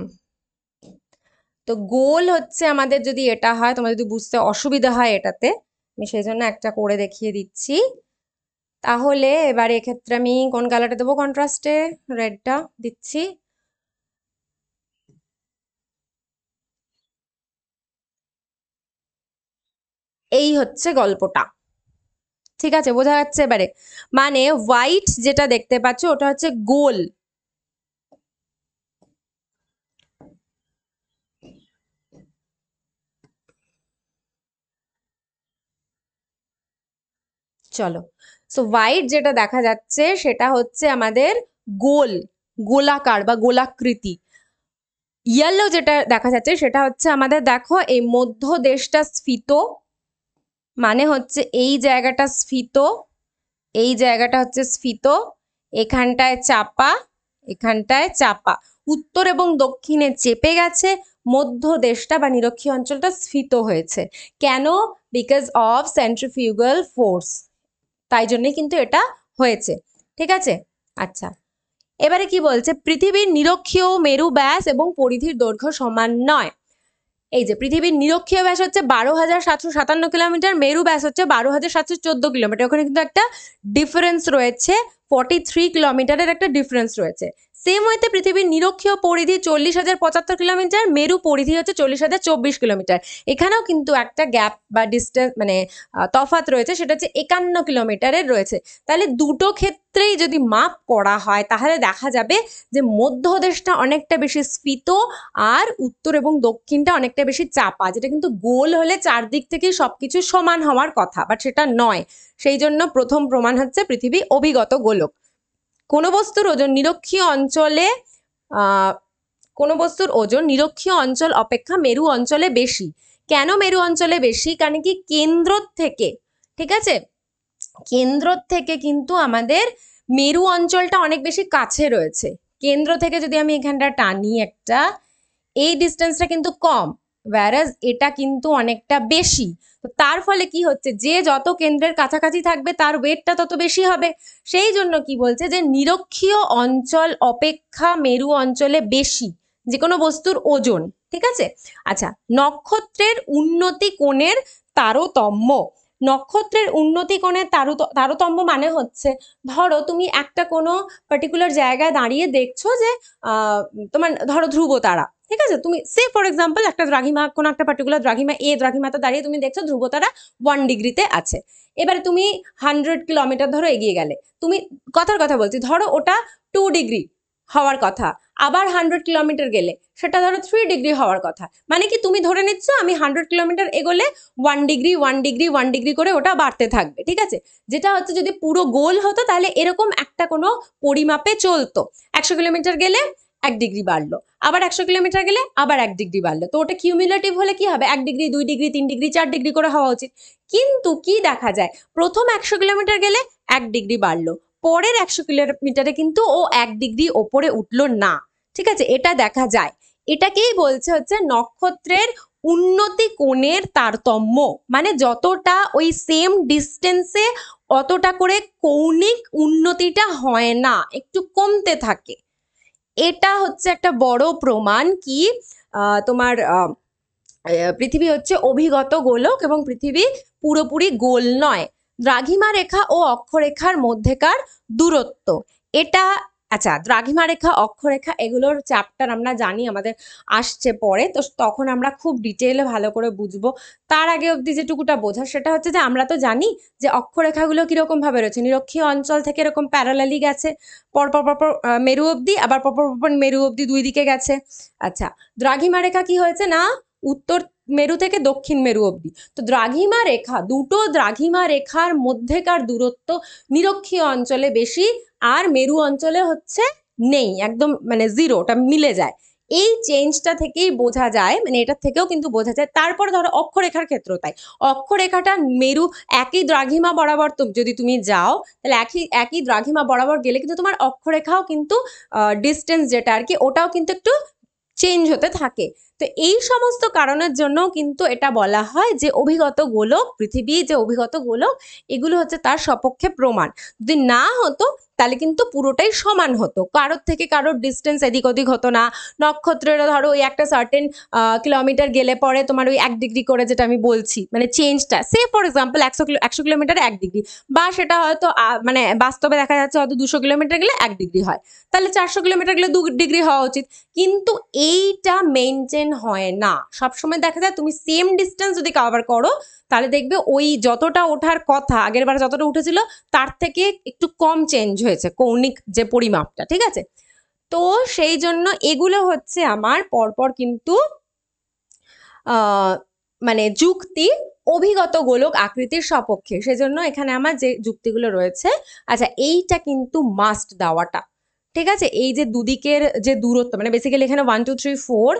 তো গোল হচ্ছে আমাদের যদি এটা হয় তোমার যদি বুঝতে অসুবিধা হয় এটাতে আমি সেই জন্য একটা করে দেখিয়ে দিচ্ছি তাহলে এবার এক্ষেত্রে আমি কোন কালারটা দেবো কন্ট্রাস্টে রেডটা দিচ্ছি এই হচ্ছে গল্পটা ঠিক আছে বোঝা যাচ্ছে এবারে মানে হোয়াইট যেটা দেখতে পাচ্ছ ওটা হচ্ছে গোল চলো সো হোয়াইট যেটা দেখা যাচ্ছে সেটা হচ্ছে আমাদের গোল গোলাকার বা গোলাকৃতি ইয়েলো যেটা দেখা যাচ্ছে সেটা হচ্ছে আমাদের দেখো এই মধ্য দেশটা স্ফীত মানে হচ্ছে এই জায়গাটা স্ফীত এই জায়গাটা হচ্ছে স্ফীত এখানটায় চাপা এখানটায় চাপা উত্তর এবং দক্ষিণে চেপে গেছে মধ্য দেশটা বা নিরক্ষী অঞ্চলটা স্ফীত হয়েছে কেন বিকজ অফ সেন্ট্রিফিউগাল ফোর্স তাই জন্যই কিন্তু এটা হয়েছে ঠিক আছে আচ্ছা এবারে কি বলছে পৃথিবীর নিরক্ষীয় মেরু ব্যাস এবং পরিধির দৈর্ঘ্য সমান নয় এই যে পৃথিবীর নিরক্ষীয় ব্যাস হচ্ছে বারো হাজার সাতশো সাতান্ন কিলোমিটার মেরু ব্যাস হচ্ছে বারো হাজার সাতশো চোদ্দ কিলোমিটার ওখানে কিন্তু একটা ডিফারেন্স রয়েছে ফর্টি থ্রি কিলোমিটারের একটা ডিফারেন্স রয়েছে তেমনিতে পৃথিবীর নিরক্ষীয় পরিধি চল্লিশ হাজার পঁচাত্তর কিলোমিটার মেরু পরিধি হচ্ছে চল্লিশ হাজার চব্বিশ কিলোমিটার এখানেও কিন্তু একটা গ্যাপ বা ডিস্টেন্স মানে তফাত রয়েছে সেটা হচ্ছে একান্ন কিলোমিটারের রয়েছে তাহলে দুটো ক্ষেত্রেই যদি মাপ করা হয় তাহলে দেখা যাবে যে মধ্যদেশটা অনেকটা বেশি স্ফীত আর উত্তর এবং দক্ষিণটা অনেকটা বেশি চাপা যেটা কিন্তু গোল হলে চারদিক থেকে সব কিছু সমান হওয়ার কথা বাট সেটা নয় সেই জন্য প্রথম প্রমাণ হচ্ছে পৃথিবী অভিগত গোলক কোনো বস্তুর ওজন নিরক্ষীয় অঞ্চলে কোনো বস্তুর ওজন নিরক্ষীয় অঞ্চল অপেক্ষা মেরু অঞ্চলে বেশি কেন মেরু অঞ্চলে বেশি কারণ কি কেন্দ্র থেকে ঠিক আছে কেন্দ্র থেকে কিন্তু আমাদের মেরু অঞ্চলটা অনেক বেশি কাছে রয়েছে কেন্দ্র থেকে যদি আমি এখানটা টানি একটা এই ডিস্টেন্সটা কিন্তু কম ভ্যারাজ এটা কিন্তু অনেকটা বেশি তার ফলে কি হচ্ছে যে যত কেন্দ্রের কাছাকাছি থাকবে তার ওয়েটটা তত বেশি হবে সেই জন্য কি বলছে যে নিরক্ষীয় অঞ্চল অপেক্ষা মেরু অঞ্চলে বেশি যে কোনো বস্তুর ওজন ঠিক আছে আচ্ছা নক্ষত্রের উন্নতি কোণের তারতম্য নক্ষত্রের উন্নতি কোণের তারতম্য মানে হচ্ছে ধরো তুমি একটা কোনো পার্টিকুলার জায়গায় দাঁড়িয়ে দেখছো যে তোমার ধরো ধ্রুব তারা ঠিক আছে তুমি সে ফর এক্সাম্পল একটা দ্রাঘিমা কোনো একটা পার্টিকুলার দ্রাঘিমা এ দ্রাঘিমাতে দাঁড়িয়ে তুমি দেখছো ধ্রুবতারা ওয়ান ডিগ্রিতে আছে এবারে তুমি হান্ড্রেড কিলোমিটার ধরো এগিয়ে গেলে তুমি কথার কথা বলছি ধরো ওটা টু ডিগ্রি হওয়ার কথা আবার হান্ড্রেড কিলোমিটার গেলে সেটা ধরো থ্রি ডিগ্রি হওয়ার কথা মানে কি তুমি ধরে নিচ্ছ আমি হান্ড্রেড কিলোমিটার এগোলে one degree one degree one degree করে ওটা বাড়তে থাকবে ঠিক আছে যেটা হচ্ছে যদি পুরো গোল হতো তাহলে এরকম একটা কোনো পরিমাপে চলতো একশো কিলোমিটার গেলে এক ডিগ্রি বাড়লো আবার একশো কিলোমিটার গেলে আবার এক ডিগ্রি বাড়লো তো ওটা কিউমিলেটিভ হলে কি হবে এক ডিগ্রি দুই ডিগ্রি তিন ডিগ্রি চার ডিগ্রি করে হওয়া উচিত কিন্তু কি দেখা যায় প্রথম একশো কিলোমিটার গেলে এক ডিগ্রি বাড়লো পরের একশো কিলোমিটারে কিন্তু ও এক ডিগ্রি ওপরে উঠলো না ঠিক আছে এটা দেখা যায় এটাকেই বলছে হচ্ছে নক্ষত্রের উন্নতি কোণের তারতম্য মানে যতটা ওই সেম ডিস্টেন্সে অতটা করে কৌণিক উন্নতিটা হয় না একটু কমতে থাকে এটা হচ্ছে একটা বড় প্রমাণ কি তোমার পৃথিবী হচ্ছে অভিগত গোলক এবং পৃথিবী পুরোপুরি গোল নয় দ্রাঘিমা রেখা ও অক্ষরেখার মধ্যেকার দূরত্ব এটা আচ্ছা দ্রাঘিমা রেখা অক্ষরেখা এগুলোর চ্যাপ্টার আমরা জানি আমাদের আসছে পরে তো তখন আমরা খুব ডিটেলে ভালো করে বুঝবো তার আগে অবধি যেটুকুটা বোঝা সেটা হচ্ছে যে আমরা তো জানি যে অক্ষরেখাগুলো কীরকমভাবে রয়েছে নিরক্ষীয় অঞ্চল থেকে এরকম প্যারালালি গেছে পরপর পরপর মেরু অবধি আবার পরপর পরপর মেরু অবধি দুই দিকে গেছে আচ্ছা দ্রাঘিমা রেখা কি হয়েছে না উত্তর মেরু থেকে দক্ষিণ মেরু অবধি তো দ্রাঘিমা রেখা দুটো দ্রাঘিমা রেখার মধ্যেকার দূরত্ব নিরক্ষীয় অঞ্চলে বেশি আর মেরু অঞ্চলে হচ্ছে নেই একদম মানে জিরোটা মিলে যায় এই চেঞ্জটা থেকেই বোঝা যায় মানে এটার থেকেও কিন্তু বোঝা যায় তারপর ধরো অক্ষরেখার ক্ষেত্র তাই অক্ষরেখাটা মেরু একই দ্রাঘিমা বরাবর যদি তুমি যাও তাহলে একই একই দ্রাঘিমা বরাবর গেলে কিন্তু তোমার অক্ষরেখাও কিন্তু ডিস্টেন্স যেটা আর কি ওটাও কিন্তু একটু চেঞ্জ হতে থাকে তো এই সমস্ত কারণের জন্য কিন্তু এটা বলা হয় যে অভিগত গোলক পৃথিবী যে অভিগত গোলক এগুলো হচ্ছে তার সপক্ষে প্রমাণ যদি না হতো তাহলে কিন্তু পুরোটাই সমান হতো কারোর থেকে কারোর ডিস্টেন্স এদিক ওদিক হতো না নক্ষত্রের ধরো ওই একটা সার্টেন কিলোমিটার গেলে পরে তোমার ওই এক ডিগ্রি করে যেটা আমি বলছি মানে চেঞ্জটা সে ফর এক্সাম্পল একশো কিলো একশো কিলোমিটার এক ডিগ্রি বা সেটা হয়তো মানে বাস্তবে দেখা যাচ্ছে হয়তো দুশো কিলোমিটার গেলে এক ডিগ্রি হয় তাহলে চারশো কিলোমিটার গেলে দু ডিগ্রি হওয়া উচিত কিন্তু এইটা মেনটেন হয় না সবসময় দেখা যায় তুমি সেম ডিস্টেন্স যদি কভার করো তাহলে দেখবে ওই যতটা ওঠার কথা আগের বার যতটা উঠেছিল তার থেকে একটু কম চেঞ্জ হয়েছে কৌণিক যে পরিমাপটা ঠিক আছে তো সেই জন্য এগুলো হচ্ছে আমার পরপর কিন্তু মানে যুক্তি অভিগত গোলক আকৃতির সপক্ষে সেজন্য এখানে আমার যে যুক্তিগুলো রয়েছে আচ্ছা এইটা কিন্তু মাস্ট দেওয়াটা ঠিক আছে এই যে দুদিকের যে দূরত্ব মানে বেসিক্যালি এখানে ওয়ান টু থ্রি ফোর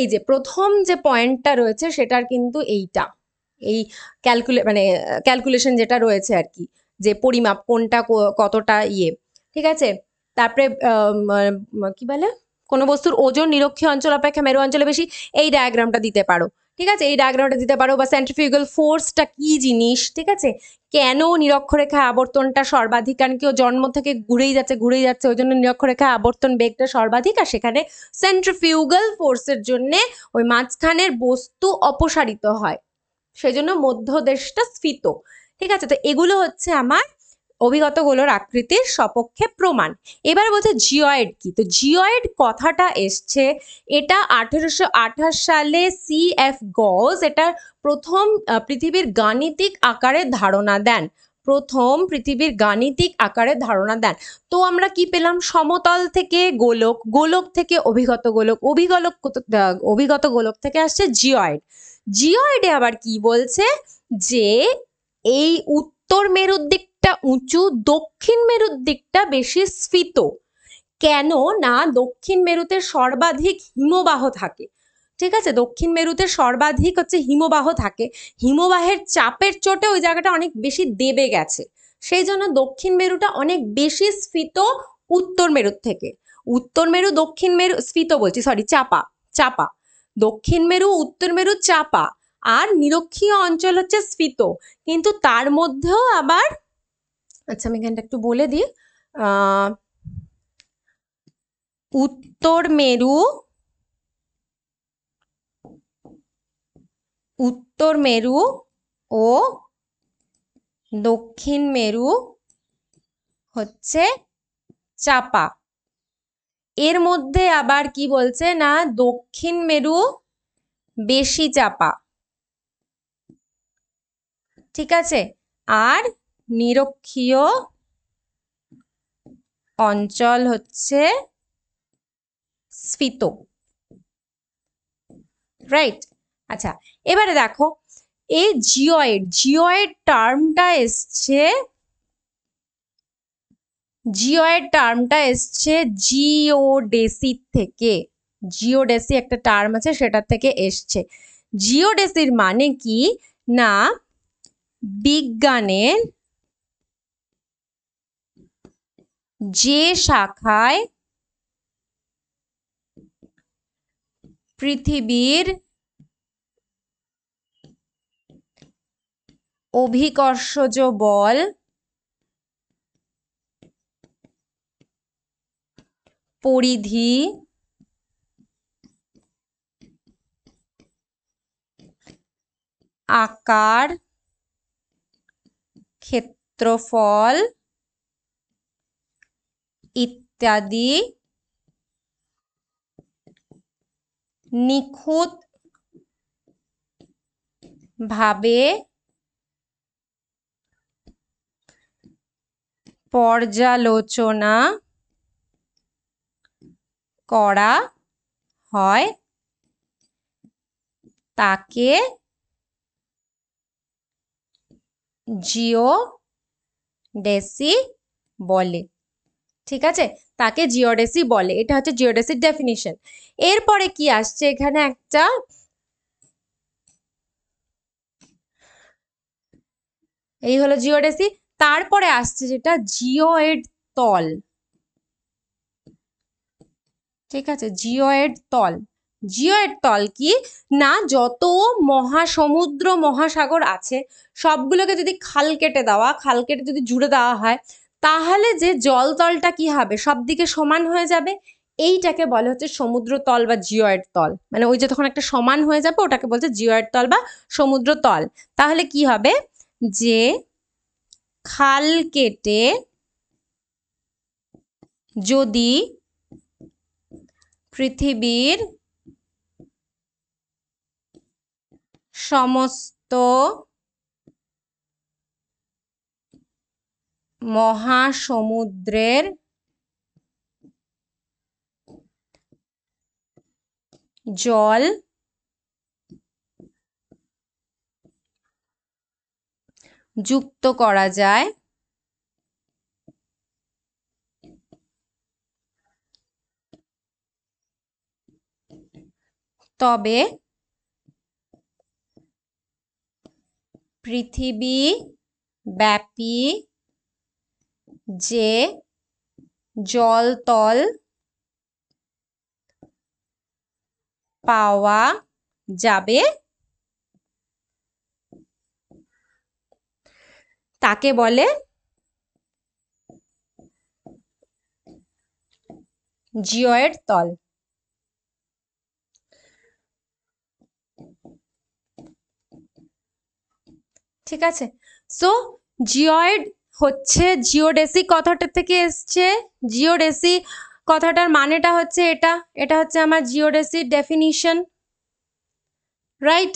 এই যে প্রথম যে পয়েন্টটা রয়েছে সেটার কিন্তু এইটা এই ক্যালকুলে মানে ক্যালকুলেশন যেটা রয়েছে আর কি যে পরিমাপ কোনটা কতটা ইয়ে ঠিক আছে তারপরে কি বলে কোনো বস্তুর ওজন নিরক্ষীয় অঞ্চল অপেক্ষা মেরু অঞ্চলে বেশি এই ডায়াগ্রামটা দিতে পারো ঠিক আছে এই ডায়াগ্রামটা দিতে পারো বা সেন্ট্রিফিউগাল ফোর্সটা কি জিনিস ঠিক আছে কেন নিরক্ষরেখা আবর্তনটা সর্বাধিক কারণ কি ও জন্ম থেকে ঘুরেই যাচ্ছে ঘুরেই যাচ্ছে ওই জন্য নিরক্ষরেখা আবর্তন বেগটা সর্বাধিক আর সেখানে সেন্ট্রিফিউগাল ফোর্সের জন্যে ওই মাঝখানের বস্তু অপসারিত হয় সেজন্য মধ্যদেশটা স্ফীত ঠিক আছে তো এগুলো হচ্ছে আমার অভিগতগুলোর আকৃতির সপক্ষে প্রমাণ এবার বলছে জিওয়েড কি তো জিওয়েড কথাটা এসছে এটা আঠেরোশো সালে সি এফ গজ এটা প্রথম পৃথিবীর গাণিতিক আকারে ধারণা দেন প্রথম পৃথিবীর গাণিতিক আকারে ধারণা দেন তো আমরা কি পেলাম সমতল থেকে গোলক গোলক থেকে অভিগত গোলক অভিগলক অভিগত গোলক থেকে আসছে জিওয়েড জিওয়েডে আবার কি বলছে যে এই উত্তর মেরুর দিক দিকটা উঁচু দক্ষিণ মেরুর দিকটা বেশি স্ফীত কেন না দক্ষিণ মেরুতে সর্বাধিক হিমবাহ থাকে ঠিক আছে দক্ষিণ মেরুতে সর্বাধিক হচ্ছে হিমবাহ থাকে হিমবাহের চাপের চোটে ওই জায়গাটা অনেক বেশি দেবে গেছে সেই জন্য দক্ষিণ মেরুটা অনেক বেশি স্ফীত উত্তর মেরুর থেকে উত্তর মেরু দক্ষিণ মেরু স্ফীত বলছি সরি চাপা চাপা দক্ষিণ মেরু উত্তর মেরু চাপা আর নিরক্ষীয় অঞ্চল হচ্ছে স্ফীত কিন্তু তার মধ্যেও আবার আচ্ছা আমি এখানটা একটু বলে দিই উত্তর মেরু উত্তর মেরু ও দক্ষিণ মেরু হচ্ছে চাপা এর মধ্যে আবার কি বলছে না দক্ষিণ মেরু বেশি চাপা ঠিক আছে আর নিরক্ষীয় অঞ্চল হচ্ছে স্ফীত রাইট আচ্ছা এবারে দেখো এই জিওয়েড জিওয়েড টার্মটা এসছে জিওয়েড টার্মটা এসছে জিওডেসির থেকে জিওডেসি একটা টার্ম আছে সেটার থেকে এসছে জিওডেসির মানে কি না বিজ্ঞানের যে শাখায় পৃথিবীর অভিকর্ষজ বল পরিধি আকার ক্ষেত্রফল ইত্যাদি নিখুঁত ভাবে পর্যালোচনা করা হয় তাকে জিও ডেসি বলে ঠিক আছে তাকে জিওডেসি বলে এটা হচ্ছে জিওডেসির ডেফিনিশন এরপরে কি আসছে এখানে একটা এই হলো জিওডেসি তারপরে আসছে যেটা জিওয়েড তল ঠিক আছে জিওয়েড তল জিওয়েড তল কি না যত মহাসমুদ্র মহাসাগর আছে সবগুলোকে যদি খাল কেটে দেওয়া খাল কেটে যদি জুড়ে দেওয়া হয় তাহলে যে জল তলটা কি হবে সব দিকে সমান হয়ে যাবে এইটাকে বলে হচ্ছে সমুদ্র তল বা জিওয়েড তল মানে ওই যে তখন একটা সমান হয়ে যাবে ওটাকে বলছে জিওয়েড তল বা সমুদ্র তল তাহলে কি হবে যে খাল কেটে যদি পৃথিবীর সমস্ত মহাসমুদ্রের জল যুক্ত করা যায় তবে পৃথিবী ব্যাপী যে জল তল পাওয়া যাবে তাকে বলে জিওয়ের তল ঠিক আছে সো জিওয়েড হচ্ছে জিওডেসি কথাটা থেকে এসছে জিওডেসি কথাটার মানেটা হচ্ছে এটা এটা হচ্ছে আমার জিওডেসির ডেফিনিশন রাইট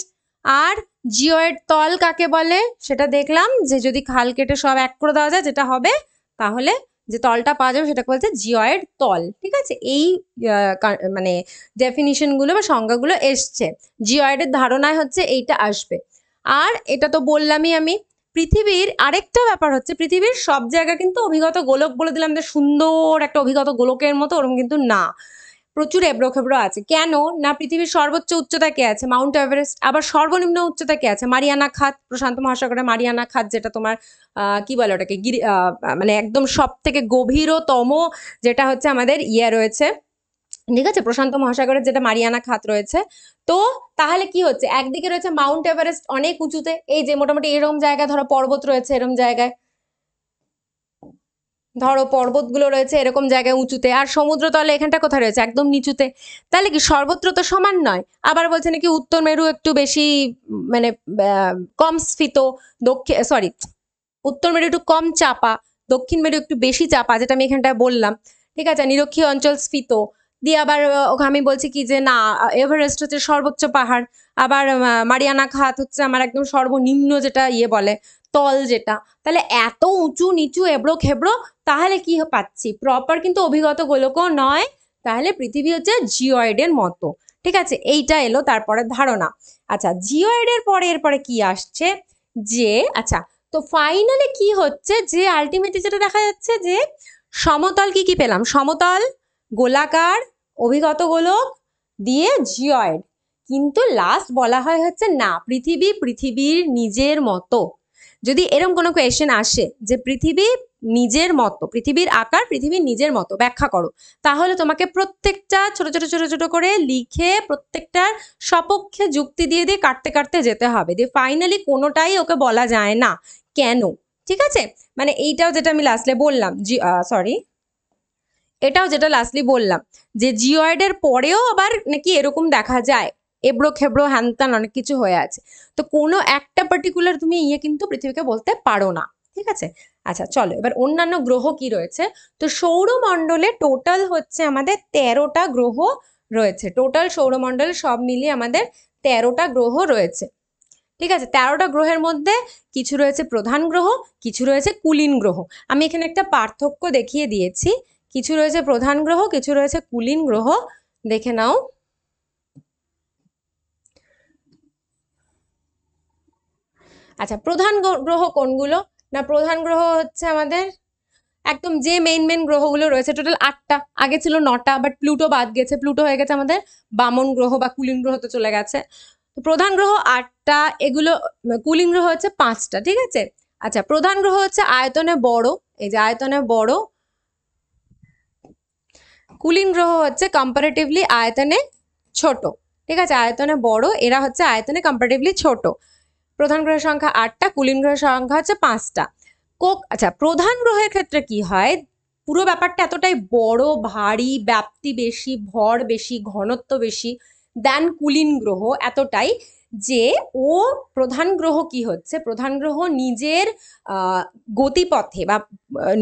আর জিওয়ের তল কাকে বলে সেটা দেখলাম যে যদি খাল কেটে সব এক করে দেওয়া যায় যেটা হবে তাহলে যে তলটা পাওয়া যাবে সেটাকে বলছে জিওয়ের তল ঠিক আছে এই মানে ডেফিনিশনগুলো বা সংজ্ঞাগুলো এসছে জিওয়ের ধারণায় হচ্ছে এইটা আসবে আর এটা তো বললামই আমি পৃথিবীর আরেকটা ব্যাপার হচ্ছে পৃথিবীর সব জায়গা কিন্তু অভিগত গোলক বলে দিলাম যে সুন্দর একটা অভিগত গোলকের মতো ওরকম কিন্তু না প্রচুর এবড়ো খেবড়ো আছে কেন না পৃথিবীর সর্বোচ্চ উচ্চতা কে আছে মাউন্ট এভারেস্ট আবার সর্বনিম্ন উচ্চতা কে আছে মারিয়ানা খাত প্রশান্ত মহাসাগরে মারিয়ানা খাত যেটা তোমার কি বলে ওটাকে গিরি মানে একদম সব থেকে গভীরতম যেটা হচ্ছে আমাদের ইয়ে রয়েছে ঠিক আছে প্রশান্ত মহাসাগরের যেটা মারিয়ানা খাত রয়েছে তো তাহলে কি হচ্ছে একদিকে রয়েছে মাউন্ট এভারেস্ট অনেক উঁচুতে এই যে মোটামুটি এরকম জায়গায় ধরো পর্বত রয়েছে এরম জায়গায় ধরো পর্বতগুলো রয়েছে এরকম জায়গায় উঁচুতে আর সমুদ্র তলে এখানটা কোথায় রয়েছে একদম নিচুতে তাহলে কি সর্বত্র তো সমান নয় আবার বলছে নাকি উত্তর মেরু একটু বেশি মানে কম স্ফীত দক্ষিণ সরি উত্তর মেরু একটু কম চাপা দক্ষিণ মেরু একটু বেশি চাপা যেটা আমি এখানটায় বললাম ঠিক আছে নিরক্ষীয় অঞ্চল স্ফীত দিয়ে আবার আমি বলছি কি যে না এভারেস্ট হচ্ছে সর্বোচ্চ পাহাড় আবার মারিয়ানা খাত হচ্ছে আমার একদম সর্বনিম্ন যেটা ইয়ে বলে তল যেটা তাহলে এত উঁচু নিচু এবড়ো খেবড়ো তাহলে কি পাচ্ছি প্রপার কিন্তু অভিগত গোলকও নয় তাহলে পৃথিবী হচ্ছে জিওয়েডের মতো ঠিক আছে এইটা এলো তারপরে ধারণা আচ্ছা জিওয়েডের পরে এরপরে কি আসছে যে আচ্ছা তো ফাইনালে কি হচ্ছে যে আলটিমেটলি যেটা দেখা যাচ্ছে যে সমতল কি কি পেলাম সমতল গোলাকার অভিগত গোলক দিয়ে জিওয়েড কিন্তু লাস্ট বলা হয় হচ্ছে না পৃথিবী পৃথিবীর নিজের মতো যদি এরম কোনো কোয়েশ্চেন আসে যে পৃথিবী নিজের মতো পৃথিবীর আকার পৃথিবীর নিজের মতো ব্যাখ্যা করো তাহলে তোমাকে প্রত্যেকটা ছোট ছোট ছোট ছোট করে লিখে প্রত্যেকটার সপক্ষে যুক্তি দিয়ে দিয়ে কাটতে কাটতে যেতে হবে দিয়ে ফাইনালি কোনোটাই ওকে বলা যায় না কেন ঠিক আছে মানে এইটাও যেটা আমি লাস্টে বললাম জি সরি এটাও যেটা লাস্টলি বললাম যে জিওয়েডের পরেও আবার নাকি এরকম দেখা যায় এবড়ো খেবড়ো হ্যানত্যান অনেক কিছু হয়ে আছে তো কোনো একটা পার্টিকুলার তুমি ইয়ে কিন্তু পৃথিবীকে বলতে পারো না ঠিক আছে আচ্ছা চলো এবার অন্যান্য গ্রহ কি রয়েছে তো সৌরমণ্ডলে টোটাল হচ্ছে আমাদের তেরোটা গ্রহ রয়েছে টোটাল সৌরমণ্ডলে সব মিলিয়ে আমাদের তেরোটা গ্রহ রয়েছে ঠিক আছে তেরোটা গ্রহের মধ্যে কিছু রয়েছে প্রধান গ্রহ কিছু রয়েছে কুলীন গ্রহ আমি এখানে একটা পার্থক্য দেখিয়ে দিয়েছি কিছু রয়েছে প্রধান গ্রহ কিছু রয়েছে কুলীন গ্রহ দেখে নাও আচ্ছা প্রধান গ্রহ কোনগুলো না প্রধান গ্রহ হচ্ছে আমাদের একদম যে মেইন মেইন গ্রহগুলো রয়েছে টোটাল আটটা আগে ছিল নটা বাট প্লুটো বাদ গেছে প্লুটো হয়ে গেছে আমাদের বামন গ্রহ বা কুলিন গ্রহতে চলে গেছে তো প্রধান গ্রহ আটটা এগুলো কুলিন গ্রহ হচ্ছে পাঁচটা ঠিক আছে আচ্ছা প্রধান গ্রহ হচ্ছে আয়তনে বড় এই যে আয়তনে বড় কুলিন গ্রহ হচ্ছে কম্পারেটিভলি আয়তনে ছোট ঠিক আছে আয়তনে বড় এরা হচ্ছে আয়তনে কম্পারেটিভলি ছোট প্রধান গ্রহের সংখ্যা আটটা কুলিন গ্রহের সংখ্যা হচ্ছে পাঁচটা কোক আচ্ছা প্রধান গ্রহের ক্ষেত্রে কি হয় পুরো ব্যাপারটা এতটাই বড় ভারী ব্যাপ্তি বেশি ভর বেশি ঘনত্ব বেশি দেন কুলিন গ্রহ এতটাই যে ও প্রধান গ্রহ কি হচ্ছে প্রধান গ্রহ নিজের গতিপথে বা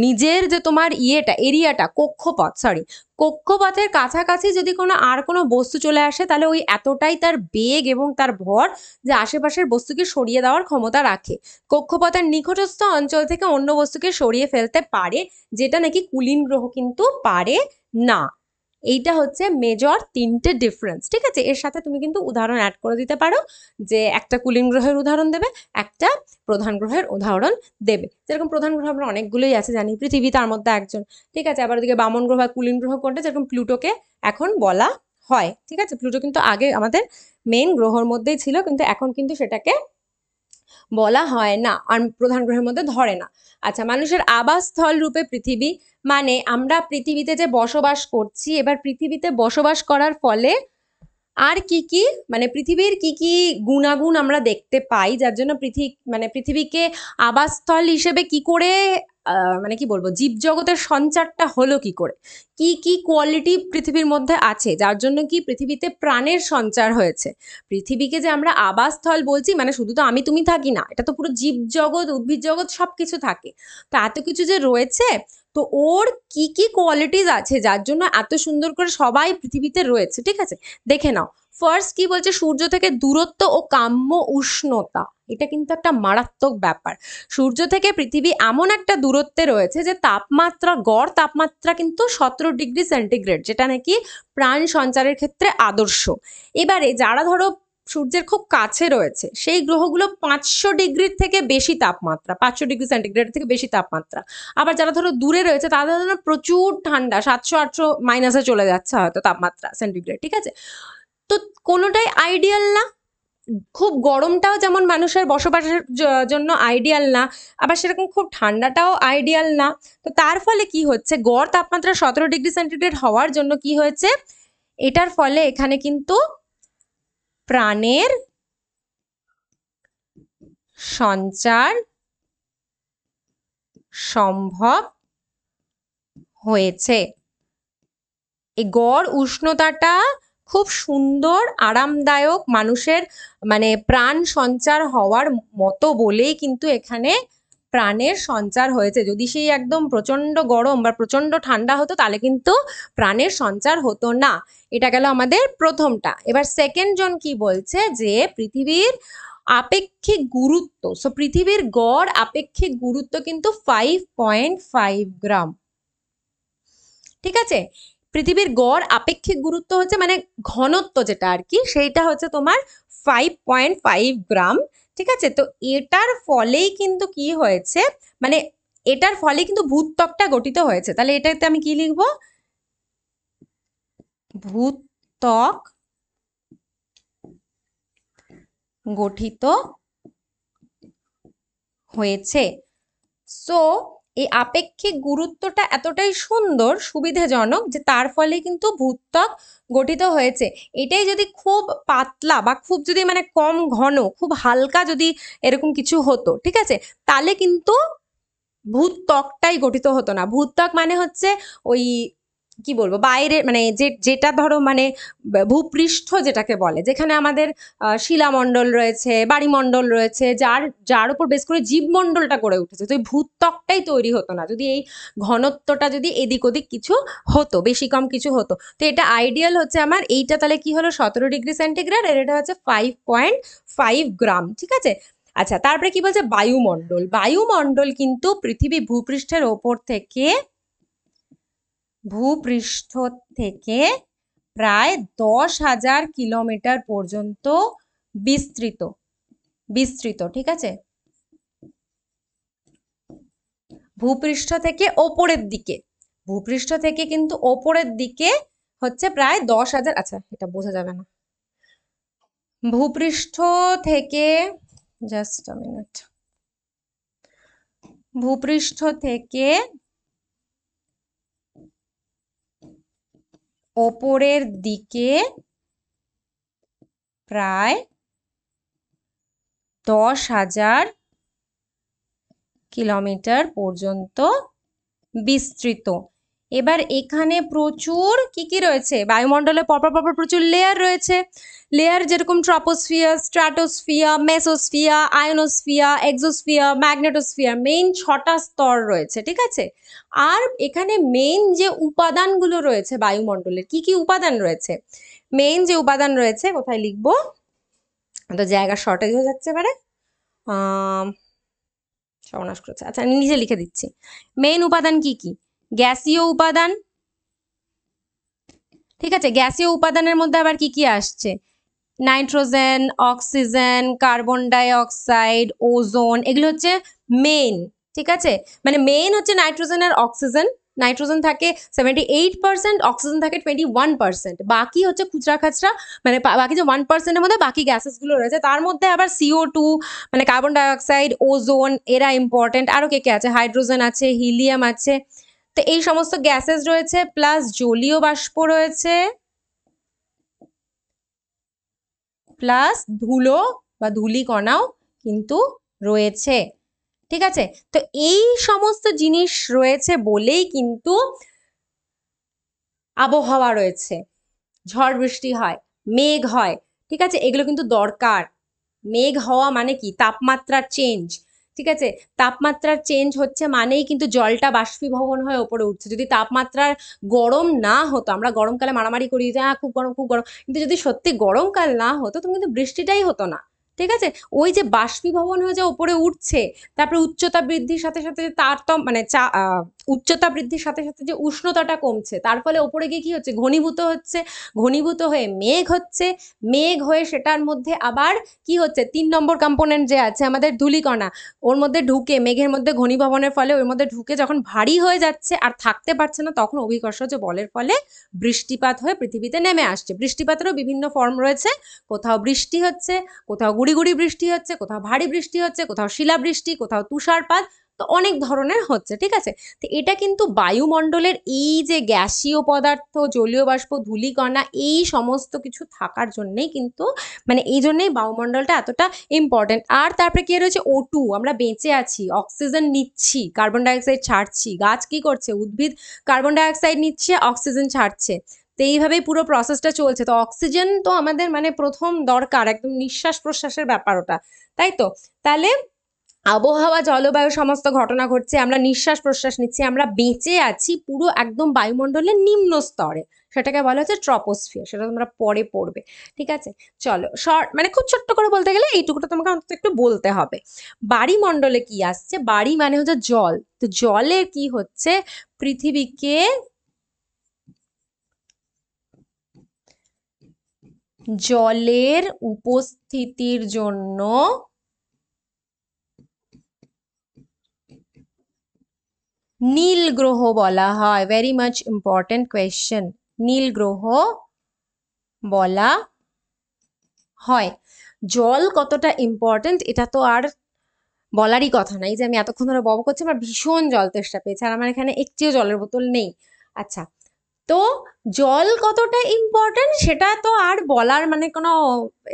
নিজের যে তোমার ইয়েটা এরিয়াটা কক্ষপথ সরি কক্ষপথের কাছাকাছি যদি কোনো আর কোনো বস্তু চলে আসে তাহলে ওই এতটাই তার বেগ এবং তার ভর যে আশেপাশের বস্তুকে সরিয়ে দেওয়ার ক্ষমতা রাখে কক্ষপথের নিকটস্থ অঞ্চল থেকে অন্য বস্তুকে সরিয়ে ফেলতে পারে যেটা নাকি কুলিন গ্রহ কিন্তু পারে না এইটা হচ্ছে মেজর তিনটে ডিফারেন্স ঠিক আছে এর সাথে তুমি কিন্তু উদাহরণ অ্যাড করে দিতে পারো যে একটা কুলিং গ্রহের উদাহরণ দেবে একটা প্রধান গ্রহের উদাহরণ দেবে যেরকম প্রধান গ্রহ আমরা অনেকগুলোই আছে জানি পৃথিবী তার মধ্যে একজন ঠিক আছে আবার ওদিকে বামন গ্রহ কুলিন গ্রহ কোনটা যেরকম প্লুটোকে এখন বলা হয় ঠিক আছে প্লুটো কিন্তু আগে আমাদের মেন গ্রহর মধ্যেই ছিল কিন্তু এখন কিন্তু সেটাকে বলা হয় না আর প্রধান গ্রহের মধ্যে ধরে না আচ্ছা মানুষের আবাসস্থল রূপে পৃথিবী মানে আমরা পৃথিবীতে যে বসবাস করছি এবার পৃথিবীতে বসবাস করার ফলে আর কি কি মানে পৃথিবীর কি কি গুণাগুণ আমরা দেখতে পাই যার জন্য পৃথিবী মানে পৃথিবীকে আবাসস্থল হিসেবে কি করে মানে কি বলবো জীবজগতের সঞ্চারটা হলো কি করে কি কি কোয়ালিটি পৃথিবীর মধ্যে আছে যার জন্য কি পৃথিবীতে প্রাণের সঞ্চার হয়েছে পৃথিবীকে যে আমরা আবাসস্থল বলছি মানে শুধু তো আমি তুমি থাকি না এটা তো পুরো জীবজগৎ উদ্ভিদ জগৎ সব কিছু থাকে তো এত কিছু যে রয়েছে তো ওর কি কি কোয়ালিটিস আছে যার জন্য এত সুন্দর করে সবাই পৃথিবীতে রয়েছে ঠিক আছে দেখে নাও ফার্স্ট কি বলছে সূর্য থেকে দূরত্ব ও কাম্য উষ্ণতা এটা কিন্তু একটা মারাত্মক ব্যাপার সূর্য থেকে পৃথিবী এমন একটা দূরত্বে রয়েছে যে তাপমাত্রা গড় তাপমাত্রা কিন্তু সতেরো ডিগ্রি সেন্টিগ্রেড যেটা নাকি প্রাণ সঞ্চারের ক্ষেত্রে আদর্শ এবারে যারা ধরো সূর্যের খুব কাছে রয়েছে সেই গ্রহগুলো পাঁচশো ডিগ্রির থেকে বেশি তাপমাত্রা পাঁচশো ডিগ্রি সেন্টিগ্রেড থেকে বেশি তাপমাত্রা আবার যারা ধরো দূরে রয়েছে তাদের জন্য প্রচুর ঠান্ডা সাতশো আটশো মাইনাসে চলে যাচ্ছে হয়তো তাপমাত্রা সেন্টিগ্রেড ঠিক আছে তো কোনোটাই আইডিয়াল না খুব গরমটাও যেমন মানুষের বসবাসের জন্য আইডিয়াল না আবার সেরকম খুব ঠান্ডাটাও আইডিয়াল না তো তার ফলে কি হচ্ছে গড় তাপমাত্রা সতেরো ডিগ্রি সেন্টিগ্রেড হওয়ার জন্য কি হয়েছে এটার ফলে এখানে কিন্তু প্রাণের সঞ্চার সম্ভব হয়েছে এই গড় উষ্ণতাটা খুব সুন্দর আরামদায়ক মানুষের মানে প্রাণ সঞ্চার হওয়ার মতো বলেই কিন্তু এখানে প্রাণের সঞ্চার হয়েছে যদি সেই একদম প্রচণ্ড গরম বা প্রচণ্ড ঠান্ডা হতো তাহলে কিন্তু প্রাণের সঞ্চার হতো না এটা গেল আমাদের প্রথমটা এবার সেকেন্ড জন কি বলছে যে পৃথিবীর আপেক্ষিক গুরুত্ব সো পৃথিবীর গড় আপেক্ষিক গুরুত্ব কিন্তু ফাইভ পয়েন্ট ফাইভ গ্রাম ঠিক আছে পৃথিবীর গড় আপেক্ষিক গুরুত্ব হচ্ছে মানে ঘনত্ব যেটা আর কি সেইটা হচ্ছে তোমার ফাইভ পয়েন্ট ফাইভ গ্রাম ঠিক আছে তো এটার ফলেই কিন্তু কি হয়েছে মানে এটার ফলে কিন্তু ভূত্বকটা গঠিত হয়েছে তাহলে এটাতে আমি কি লিখব ভূত্বক গঠিত হয়েছে সো এই আপেক্ষিক গুরুত্বটা এতটাই সুন্দর সুবিধাজনক যে তার ফলে কিন্তু ভূত্বক গঠিত হয়েছে এটাই যদি খুব পাতলা বা খুব যদি মানে কম ঘন খুব হালকা যদি এরকম কিছু হতো ঠিক আছে তাহলে কিন্তু ভূত্বকটাই গঠিত হতো না ভূত্বক মানে হচ্ছে ওই কি বলবো বাইরে মানে যে যেটা ধরো মানে ভূপৃষ্ঠ যেটাকে বলে যেখানে আমাদের শিলামণ্ডল রয়েছে বাড়িমণ্ডল রয়েছে যার যার উপর বেশ করে জীবমণ্ডলটা করে উঠেছে তো এই ভূত্বকটাই তৈরি হতো না যদি এই ঘনত্বটা যদি এদিক ওদিক কিছু হতো বেশি কম কিছু হতো তো এটা আইডিয়াল হচ্ছে আমার এইটা তাহলে কি হলো সতেরো ডিগ্রি সেন্টিগ্রেড আর এটা হচ্ছে ফাইভ পয়েন্ট ফাইভ গ্রাম ঠিক আছে আচ্ছা তারপরে কি বলছে বায়ুমণ্ডল বায়ুমণ্ডল কিন্তু পৃথিবী ভূপৃষ্ঠের ওপর থেকে ভূপৃষ্ঠ থেকে প্রায় দশ হাজার কিলোমিটার পর্যন্ত বিস্তৃত বিস্তৃত ঠিক আছে ভূপৃষ্ঠ থেকে ওপরের দিকে ভূপৃষ্ঠ থেকে কিন্তু ওপরের দিকে হচ্ছে প্রায় দশ হাজার আচ্ছা এটা বোঝা যাবে না ভূপৃষ্ঠ থেকে জাস্ট মিনিট ভূপৃষ্ঠ থেকে ওপরের দিকে প্রায় দশ হাজার কিলোমিটার পর্যন্ত বিস্তৃত এবার এখানে প্রচুর কি কি রয়েছে বায়ুমণ্ডলে পরপর পরপর প্রচুর লেয়ার রয়েছে লেয়ার যেরকম troposphere stratosphere mesosphere ionosphere exosphere magnetosphere main ছটা স্তর রয়েছে ঠিক আছে আর এখানে মেইন যে উপাদানগুলো রয়েছে বায়ুমণ্ডলের কি কি উপাদান রয়েছে মেইন যে উপাদান রয়েছে কোথায় লিখবো তো জায়গা শর্টেজ হয়ে যাচ্ছে এবারে সর্বনাশ করেছে আচ্ছা আমি নিজে লিখে দিচ্ছি মেইন উপাদান কি কি গ্যাসীয় উপাদান ঠিক আছে গ্যাসীয় উপাদানের মধ্যে আবার কি কি আসছে nitrogen oxygen carbon dioxide ozone এগুলো হচ্ছে মেন ঠিক আছে মানে মেন হচ্ছে নাইট্রোজেন আর অক্সিজেন নাইট্রোজেন থাকে সেভেন্টি এইট পার্সেন্ট অক্সিজেন থাকে টোয়েন্টি ওয়ান পার্সেন্ট বাকি হচ্ছে খুচরা খাচরা মানে বাকি যে ওয়ান পার্সেন্টের মধ্যে বাকি গ্যাসেসগুলো রয়েছে তার মধ্যে আবার সিও টু মানে কার্বন ডাইঅক্সাইড ওজোন এরা ইম্পর্টেন্ট আরও কে কে আছে হাইড্রোজেন আছে হিলিয়াম আছে তো এই সমস্ত গ্যাসেস রয়েছে প্লাস জলীয় বাষ্প রয়েছে প্লাস ধুলো বা কণাও কিন্তু রয়েছে ঠিক আছে তো এই সমস্ত জিনিস রয়েছে বলেই কিন্তু আবহাওয়া রয়েছে ঝড় বৃষ্টি হয় মেঘ হয় ঠিক আছে এগুলো কিন্তু দরকার মেঘ হওয়া মানে কি তাপমাত্রার চেঞ্জ ঠিক আছে তাপমাত্রার চেঞ্জ হচ্ছে মানেই কিন্তু জলটা বাষ্পীভবন হয়ে ওপরে উঠছে যদি তাপমাত্রার গরম না হতো আমরা গরমকালে মারামারি করি যে হ্যাঁ খুব গরম খুব গরম কিন্তু যদি সত্যি গরমকাল না হতো তুমি কিন্তু বৃষ্টিটাই হতো না ঠিক আছে ওই যে বাষ্পীভবন হয়ে যা ওপরে উঠছে তারপরে উচ্চতা বৃদ্ধির সাথে সাথে যে তারতম মানে চা উচ্চতা বৃদ্ধির সাথে সাথে যে উষ্ণতাটা কমছে তার ফলে ওপরে গিয়ে কী হচ্ছে ঘনীভূত হচ্ছে ঘনীভূত হয়ে মেঘ হচ্ছে মেঘ হয়ে সেটার মধ্যে আবার কি হচ্ছে তিন নম্বর কম্পোনেন্ট যে আছে আমাদের ধুলিকণা ওর মধ্যে ঢুকে মেঘের মধ্যে ঘনীভবনের ফলে ওর মধ্যে ঢুকে যখন ভারী হয়ে যাচ্ছে আর থাকতে পারছে না তখন অভিকর্ষ যে বলের ফলে বৃষ্টিপাত হয়ে পৃথিবীতে নেমে আসছে বৃষ্টিপাতেরও বিভিন্ন ফর্ম রয়েছে কোথাও বৃষ্টি হচ্ছে কোথাও গুড়ি বৃষ্টি হচ্ছে কোথাও ভারী বৃষ্টি হচ্ছে কোথাও শিলাবৃষ্টি কোথাও তুষারপাত তো অনেক ধরনের হচ্ছে ঠিক আছে তো এটা কিন্তু বায়ুমণ্ডলের এই যে গ্যাসীয় পদার্থ জলীয় বাষ্প ধূলিকণা এই সমস্ত কিছু থাকার জন্যেই কিন্তু মানে এই জন্যেই বায়ুমণ্ডলটা এতটা ইম্পর্টেন্ট আর তারপরে কী রয়েছে ও টু আমরা বেঁচে আছি অক্সিজেন নিচ্ছি কার্বন ডাইঅক্সাইড ছাড়ছি গাছ কি করছে উদ্ভিদ কার্বন ডাইঅক্সাইড নিচ্ছে অক্সিজেন ছাড়ছে তো এইভাবেই পুরো প্রসেসটা চলছে তো অক্সিজেন তো আমাদের মানে প্রথম দরকার একদম নিঃশ্বাস প্রশ্বাসের ব্যাপার ওটা তাই তো তাহলে আবহাওয়া জলবায়ু সমস্ত ঘটনা ঘটছে আমরা নিঃশ্বাস প্রশ্বাস নিচ্ছি আমরা বেঁচে আছি পুরো একদম বায়ুমণ্ডলের নিম্ন স্তরে সেটাকে বলা হচ্ছে ট্রপোস্ফিয়ার সেটা তোমরা পরে পড়বে ঠিক আছে চলো শর্ট মানে খুব ছোট্ট করে বলতে গেলে এইটুকুটা তোমাকে অন্তত একটু বলতে হবে বাড়ি মণ্ডলে কি আসছে বাড়ি মানে হচ্ছে জল তো জলে কি হচ্ছে পৃথিবীকে জলের উপস্থিতির জন্য নীল গ্রহ বলা হয় ভেরি মাচ ইম্পর্টেন্ট কোয়েশ্চেন নীল গ্রহ বলা হয় জল কতটা ইম্পর্টেন্ট এটা তো আর বলারই কথা নাই যে আমি এতক্ষণ ধরে বব করছি আমার ভীষণ জল তেষ্টা পেয়েছে আর আমার এখানে একটিও জলের বোতল নেই আচ্ছা তো জল কতটা ইম্পর্ট্যান্ট সেটা তো আর বলার মানে কোনো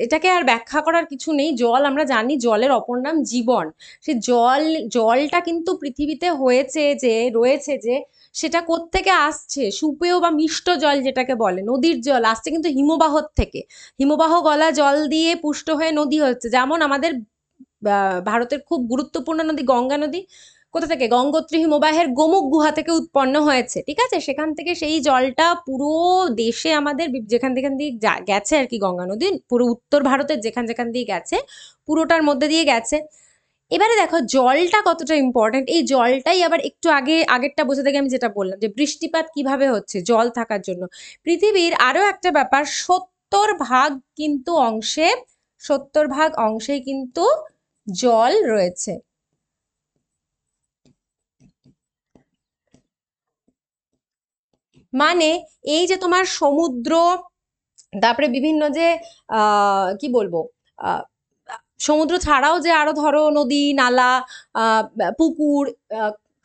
এটাকে আর ব্যাখ্যা করার কিছু নেই জল আমরা জানি জলের অপর নাম জীবন সে জল জলটা কিন্তু পৃথিবীতে হয়েছে যে রয়েছে যে সেটা থেকে আসছে সুপেয় বা মিষ্ট জল যেটাকে বলে নদীর জল আসছে কিন্তু হিমবাহর থেকে হিমবাহ গলা জল দিয়ে পুষ্ট হয়ে নদী হচ্ছে যেমন আমাদের ভারতের খুব গুরুত্বপূর্ণ নদী গঙ্গা নদী কোথা থেকে গঙ্গোত্রী হিমবাহের গোমুখ গুহা থেকে উৎপন্ন হয়েছে ঠিক আছে সেখান থেকে সেই জলটা পুরো দেশে আমাদের যেখান যেখান দিয়ে গেছে আর কি গঙ্গা নদী পুরো উত্তর ভারতের যেখান যেখান দিয়ে গেছে পুরোটার মধ্যে দিয়ে গেছে এবারে দেখো জলটা কতটা ইম্পর্টেন্ট এই জলটাই আবার একটু আগে আগেরটা বোঝা থেকে আমি যেটা বললাম যে বৃষ্টিপাত কিভাবে হচ্ছে জল থাকার জন্য পৃথিবীর আরও একটা ব্যাপার সত্তর ভাগ কিন্তু অংশে সত্তর ভাগ অংশেই কিন্তু জল রয়েছে মানে এই যে তোমার সমুদ্র তারপরে বিভিন্ন যে কি বলবো সমুদ্র ছাড়াও যে আরো ধরো নদী নালা পুকুর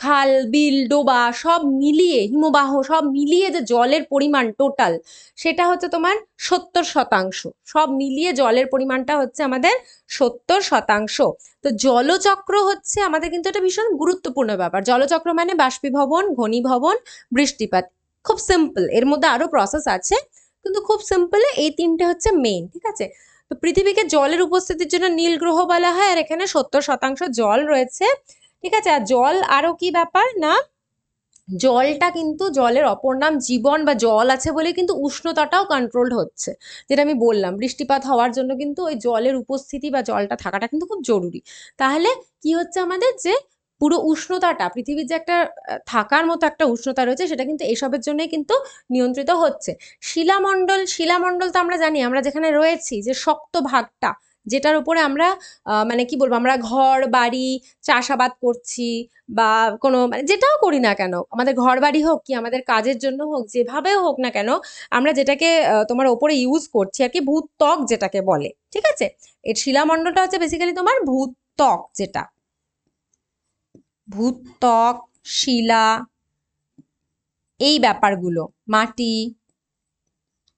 খাল বিল ডোবা সব মিলিয়ে হিমবাহ সব মিলিয়ে যে জলের পরিমাণ টোটাল সেটা হচ্ছে তোমার সত্তর শতাংশ সব মিলিয়ে জলের পরিমাণটা হচ্ছে আমাদের সত্তর শতাংশ তো জলচক্র হচ্ছে আমাদের কিন্তু এটা ভীষণ গুরুত্বপূর্ণ ব্যাপার জলচক্র মানে বাষ্পীভবন ঘনীভবন বৃষ্টিপাত খুব সিম্পল এর মধ্যে আরও প্রসেস আছে কিন্তু খুব সিম্পলে এই তিনটে হচ্ছে মেইন ঠিক আছে তো পৃথিবীকে জলের উপস্থিতির জন্য নীল গ্রহ বলা হয় আর এখানে সত্তর শতাংশ জল রয়েছে ঠিক আছে আর জল আরও কি ব্যাপার না জলটা কিন্তু জলের অপর নাম জীবন বা জল আছে বলে কিন্তু উষ্ণতাটাও কন্ট্রোলড হচ্ছে যেটা আমি বললাম বৃষ্টিপাত হওয়ার জন্য কিন্তু ওই জলের উপস্থিতি বা জলটা থাকাটা কিন্তু খুব জরুরি তাহলে কি হচ্ছে আমাদের যে পুরো উষ্ণতাটা পৃথিবীর যে একটা থাকার মতো একটা উষ্ণতা রয়েছে সেটা কিন্তু এসবের জন্যই কিন্তু নিয়ন্ত্রিত হচ্ছে শিলামণ্ডল শিলামণ্ডল তো আমরা জানি আমরা যেখানে রয়েছি যে শক্ত ভাগটা যেটার উপরে আমরা মানে কি বলবো আমরা ঘর বাড়ি চাষাবাদ করছি বা কোনো মানে যেটাও করি না কেন আমাদের ঘর বাড়ি হোক কি আমাদের কাজের জন্য হোক যেভাবে হোক না কেন আমরা যেটাকে তোমার ওপরে ইউজ করছি আর কি ভূত ত্বক যেটাকে বলে ঠিক আছে এর শিলামণ্ডলটা হচ্ছে বেসিক্যালি তোমার ভূত ত্বক যেটা ভূত্বক শিলা এই ব্যাপারগুলো মাটি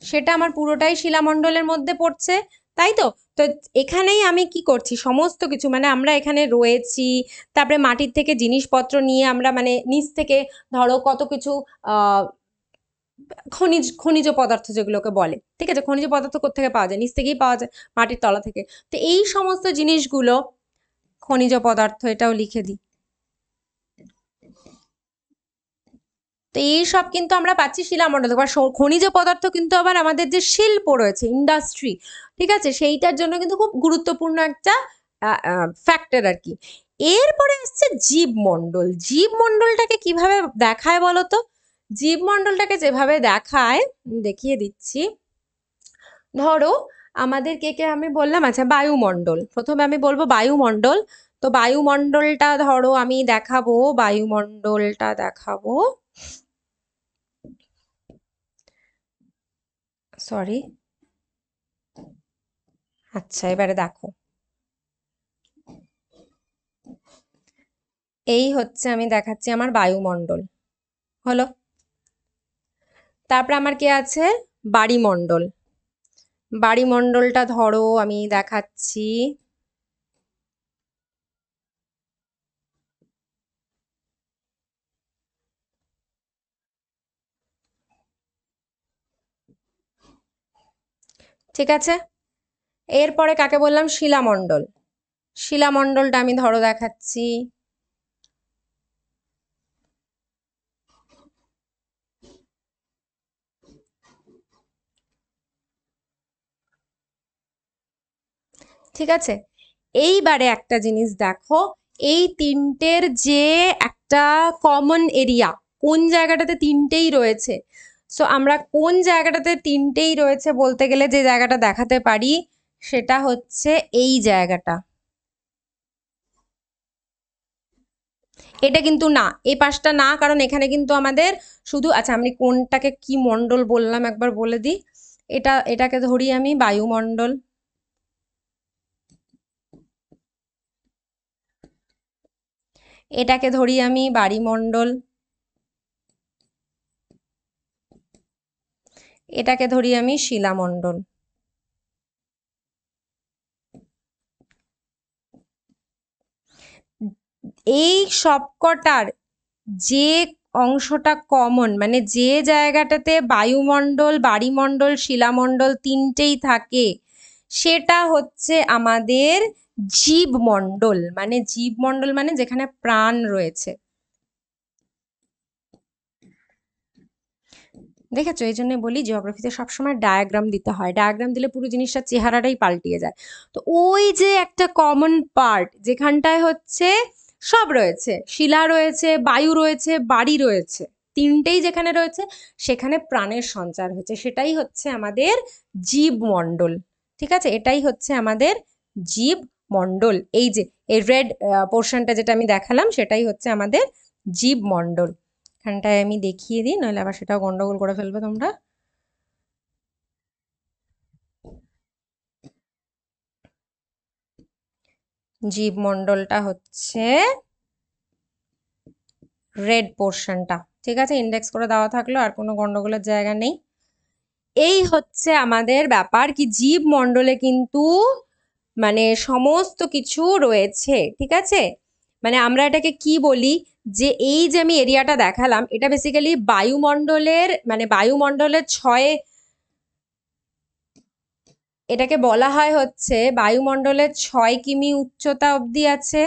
সেটা আমার পুরোটাই শিলামণ্ডলের মধ্যে পড়ছে তাই তো তো এখানেই আমি কি করছি সমস্ত কিছু মানে আমরা এখানে রয়েছি তারপরে মাটির থেকে জিনিসপত্র নিয়ে আমরা মানে নিচ থেকে ধরো কত কিছু খনিজ খনিজ পদার্থ যেগুলোকে বলে ঠিক আছে খনিজ পদার্থ কোথেকে পাওয়া যায় নিচ থেকেই পাওয়া যায় মাটির তলা থেকে তো এই সমস্ত জিনিসগুলো খনিজ পদার্থ এটাও লিখে দিই তো এই সব কিন্তু আমরা পাচ্ছি শিলামণ্ডল থেকে খনিজ পদার্থ কিন্তু আবার আমাদের যে শিল্প রয়েছে ইন্ডাস্ট্রি ঠিক আছে সেইটার জন্য কিন্তু খুব গুরুত্বপূর্ণ একটা ফ্যাক্টর আর কি এরপরে আসছে জীবমণ্ডল জীবমণ্ডলটাকে কিভাবে দেখায় বলো তো জীবমণ্ডলটাকে যেভাবে দেখায় দেখিয়ে দিচ্ছি ধরো আমাদের কে কে আমি বললাম আচ্ছা বায়ুমণ্ডল প্রথমে আমি বলবো বায়ুমণ্ডল তো বায়ুমণ্ডলটা ধরো আমি দেখাবো বায়ুমণ্ডলটা দেখাবো সরি আচ্ছা এবারে দেখো এই হচ্ছে আমি দেখাচ্ছি আমার বায়ুমণ্ডল হলো তারপর আমার কে আছে বাড়িমণ্ডল বাড়িমণ্ডলটা ধরো আমি দেখাচ্ছি ঠিক আছে এরপরে কাকে বললাম শিলামণ্ডল শিলামণ্ডলটা আমি ধরো দেখাচ্ছি ঠিক আছে এইবারে একটা জিনিস দেখো এই তিনটের যে একটা কমন এরিয়া কোন জায়গাটাতে তিনটেই রয়েছে সো আমরা কোন জায়গাটাতে তিনটেই রয়েছে বলতে গেলে যে জায়গাটা দেখাতে পারি সেটা হচ্ছে এই জায়গাটা এটা কিন্তু না এই পাশটা না কারণ এখানে কিন্তু আমাদের শুধু আচ্ছা আমি কোনটাকে কি মণ্ডল বললাম একবার বলে দিই এটা এটাকে ধরি আমি বায়ুমণ্ডল এটাকে ধরি আমি বাড়িমণ্ডল এটাকে ধরি আমি শিলামণ্ডল এই সবকটার যে অংশটা কমন মানে যে জায়গাটাতে বায়ুমণ্ডল বাড়িমণ্ডল শিলামণ্ডল তিনটেই থাকে সেটা হচ্ছে আমাদের জীবমণ্ডল মানে জীবমণ্ডল মানে যেখানে প্রাণ রয়েছে দেখেছো এই জন্য বলি জিওগ্রাফিতে সবসময় ডায়াগ্রাম দিতে হয় ডায়াগ্রাম দিলে পুরো জিনিসটার চেহারাটাই পাল্টিয়ে যায় তো ওই যে একটা কমন পার্ট যেখানটায় হচ্ছে সব রয়েছে শিলা রয়েছে বায়ু রয়েছে বাড়ি রয়েছে তিনটেই যেখানে রয়েছে সেখানে প্রাণের সঞ্চার হয়েছে সেটাই হচ্ছে আমাদের জীবমণ্ডল ঠিক আছে এটাই হচ্ছে আমাদের জীব মণ্ডল এই যে এই রেড পোর্শনটা যেটা আমি দেখালাম সেটাই হচ্ছে আমাদের জীবমণ্ডল এখানটায় আমি দেখিয়ে দিই নইলে আবার সেটাও গন্ডগোল করে ফেলবে তোমরা মন্ডলটা হচ্ছে রেড পোর্শনটা ঠিক আছে ইন্ডেক্স করে দেওয়া থাকলো আর কোনো গন্ডগোলের জায়গা নেই এই হচ্ছে আমাদের ব্যাপার কি জীবমণ্ডলে কিন্তু মানে সমস্ত কিছু রয়েছে ঠিক আছে মানে আমরা এটাকে কি বলি যে এই যে আমি এরিয়াটা দেখালাম এটা বেসিক্যালি বায়ুমণ্ডলের মানে বায়ুমণ্ডলের ছয় এটাকে বলা হয় হচ্ছে বায়ুমণ্ডলের ছয় কিমি উচ্চতা অবধি আছে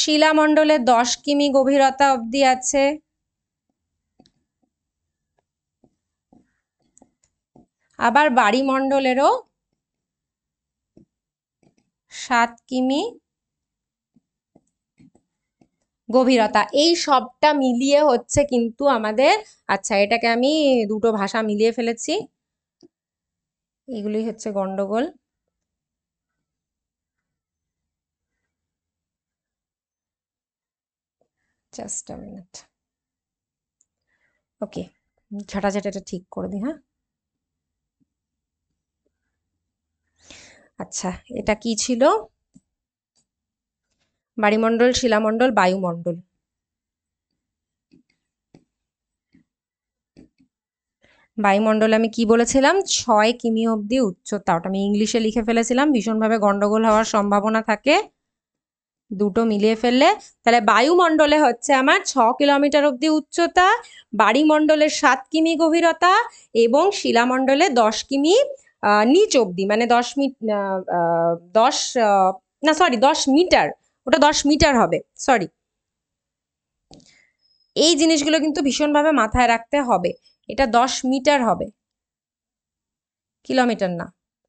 শিলামণ্ডলের দশ কিমি গভীরতা অবধি আছে আবার বাড়ি মণ্ডলেরও সাত কিমি গভীরতা এই সবটা মিলিয়ে হচ্ছে কিন্তু আমাদের আচ্ছা এটাকে আমি দুটো ভাষা মিলিয়ে ফেলেছি এগুলি হচ্ছে গন্ডগোল জাস্ট মিনিট ওকে এটা ঠিক করে দিই হ্যাঁ আচ্ছা এটা কি ছিল বাড়িমণ্ডল শিলামণ্ডল বায়ুমণ্ডল বায়ুমণ্ডল আমি কি বলেছিলাম ছয় কিমি অবধি উচ্চতা ওটা আমি ইংলিশে লিখে ফেলেছিলাম ভীষণভাবে গন্ডগোল হওয়ার সম্ভাবনা থাকে দুটো মিলিয়ে ফেললে তাহলে বায়ুমণ্ডলে হচ্ছে আমার ছ কিলোমিটার অব্দি উচ্চতা বাড়িমণ্ডলের সাত কিমি গভীরতা এবং শিলামণ্ডলে দশ কিমি নিচ অবধি মানে দশ মিট দশ না সরি দশ মিটার ওটা দশ মিটার হবে সরি এই জিনিসগুলো কিন্তু ভীষণভাবে মাথায় রাখতে হবে এটা দশ মিটার হবে কিলোমিটার না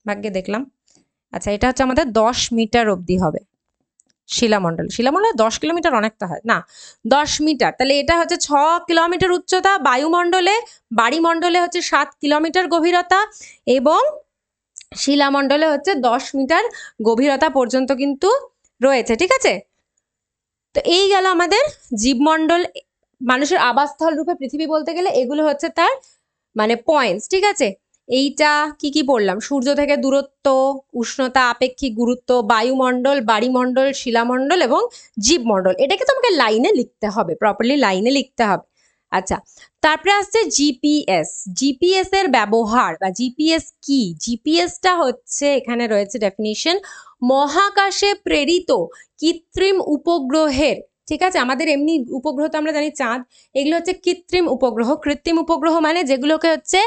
ভাগ্যে দেখলাম আচ্ছা এটা হচ্ছে আমাদের দশ মিটার অবধি হবে শিলামণ্ডল শিলামণ্ডল দশ কিলোমিটার অনেকটা হয় না দশ মিটার তাহলে এটা হচ্ছে ছ কিলোমিটার উচ্চতা বায়ুমণ্ডলে বাড়িমণ্ডলে হচ্ছে সাত কিলোমিটার গভীরতা এবং শিলামণ্ডলে হচ্ছে দশ মিটার গভীরতা পর্যন্ত কিন্তু রয়েছে ঠিক আছে তো এই গেল আমাদের জীবমণ্ডল মানুষের আবাসস্থল রূপে পৃথিবী বলতে গেলে এগুলো হচ্ছে তার মানে পয়েন্টস ঠিক আছে এইটা কি কি পড়লাম সূর্য থেকে দূরত্ব উষ্ণতা আপেক্ষিক গুরুত্ব বায়ুমণ্ডল বাড়িমণ্ডল শিলামণ্ডল এবং জীবমণ্ডল এটাকে তোমাকে লাইনে লিখতে হবে প্রপারলি লাইনে লিখতে হবে আচ্ছা তারপরে আসছে জিপিএস জিপিএস এর ব্যবহার বা জিপিএস কি জিপিএসটা হচ্ছে এখানে রয়েছে ডেফিনিশন মহাকাশে প্রেরিত কৃত্রিম উপগ্রহের ঠিক আছে আমাদের এমনি উপগ্রহ তো আমরা জানি চাঁদ এগুলো হচ্ছে কৃত্রিম উপগ্রহ কৃত্রিম উপগ্রহ মানে যেগুলোকে হচ্ছে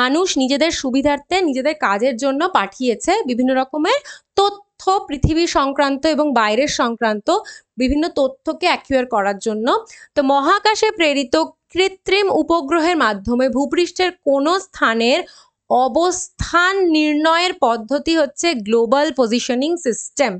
মানুষ নিজেদের সুবিধার্থে নিজেদের কাজের জন্য পাঠিয়েছে বিভিন্ন রকমের তথ্য পৃথিবী সংক্রান্ত এবং বাইরের সংক্রান্ত বিভিন্ন তথ্যকে অ্যাকিউর করার জন্য তো মহাকাশে প্রেরিত কৃত্রিম উপগ্রহের মাধ্যমে ভূপৃষ্ঠের কোনো স্থানের অবস্থান নির্ণয়ের পদ্ধতি হচ্ছে গ্লোবাল পজিশনিং সিস্টেম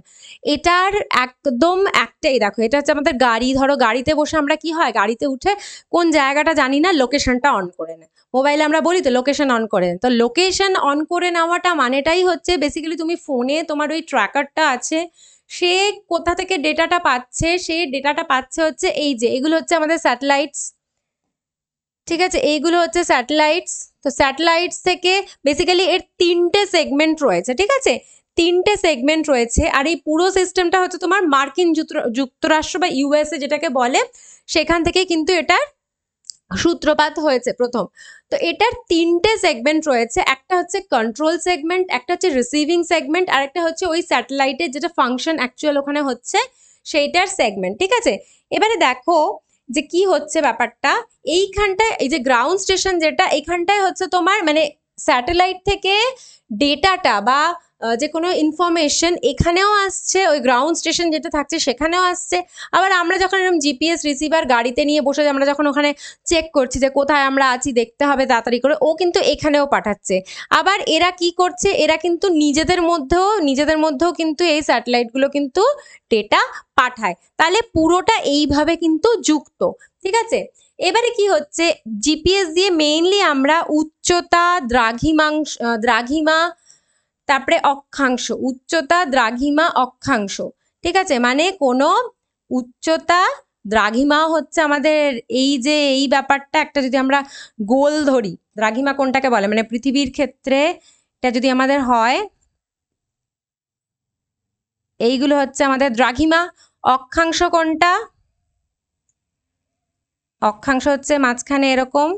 এটার একদম একটাই দেখো এটা হচ্ছে আমাদের গাড়ি ধরো গাড়িতে বসে আমরা কি হয় গাড়িতে উঠে কোন জায়গাটা জানি না লোকেশনটা অন করে নেয় মোবাইলে আমরা বলি তো লোকেশন অন করে তো লোকেশন অন করে নেওয়াটা মানেটাই হচ্ছে বেসিক্যালি তুমি ফোনে তোমার ওই ট্র্যাকারটা আছে সে কোথা থেকে ডেটাটা পাচ্ছে সে ডেটাটা পাচ্ছে হচ্ছে এই যে এগুলো হচ্ছে আমাদের স্যাটেলাইটস ঠিক আছে এইগুলো হচ্ছে স্যাটেলাইটস তো স্যাটেলাইটস থেকে বেসিক্যালি এর তিনটে সেগমেন্ট রয়েছে ঠিক আছে তিনটে সেগমেন্ট রয়েছে আর এই পুরো সিস্টেমটা হচ্ছে তোমার মার্কিন যুক্তরাষ্ট্র বা ইউএসএ যেটাকে বলে সেখান থেকে কিন্তু এটার সূত্রপাত হয়েছে প্রথম তো এটার তিনটে সেগমেন্ট রয়েছে একটা হচ্ছে কন্ট্রোল সেগমেন্ট একটা হচ্ছে রিসিভিং সেগমেন্ট আর একটা হচ্ছে ওই স্যাটেলাইটের যেটা ফাংশন অ্যাকচুয়াল ওখানে হচ্ছে সেইটার সেগমেন্ট ঠিক আছে এবারে দেখো যে কি হচ্ছে ব্যাপারটা এইখানটায় এই যে গ্রাউন্ড স্টেশন যেটা এইখানটায় হচ্ছে তোমার মানে স্যাটেলাইট থেকে ডেটাটা বা যে কোনো ইনফরমেশন এখানেও আসছে ওই গ্রাউন্ড স্টেশন যেটা থাকছে সেখানেও আসছে আবার আমরা যখন এরকম জিপিএস রিসিভার গাড়িতে নিয়ে বসে আমরা যখন ওখানে চেক করছি যে কোথায় আমরা আছি দেখতে হবে তাড়াতাড়ি করে ও কিন্তু এখানেও পাঠাচ্ছে আবার এরা কি করছে এরা কিন্তু নিজেদের মধ্যেও নিজেদের মধ্যেও কিন্তু এই স্যাটেলাইটগুলো কিন্তু ডেটা পাঠায় তাহলে পুরোটা এইভাবে কিন্তু যুক্ত ঠিক আছে এবারে কি হচ্ছে জিপিএস দিয়ে মেইনলি আমরা উচ্চতা দ্রাঘিমাংশ দ্রাঘিমা তারপরে অক্ষাংশ উচ্চতা দ্রাঘিমা অক্ষাংশ ঠিক আছে মানে কোনো উচ্চতা দ্রাঘিমা হচ্ছে আমাদের এই যে এই ব্যাপারটা একটা যদি আমরা গোল ধরি দ্রাঘিমা কোনটাকে বলে মানে পৃথিবীর ক্ষেত্রে এটা যদি আমাদের হয় এইগুলো হচ্ছে আমাদের দ্রাঘিমা অক্ষাংশ কোনটা অক্ষাংশ হচ্ছে মাঝখানে এরকম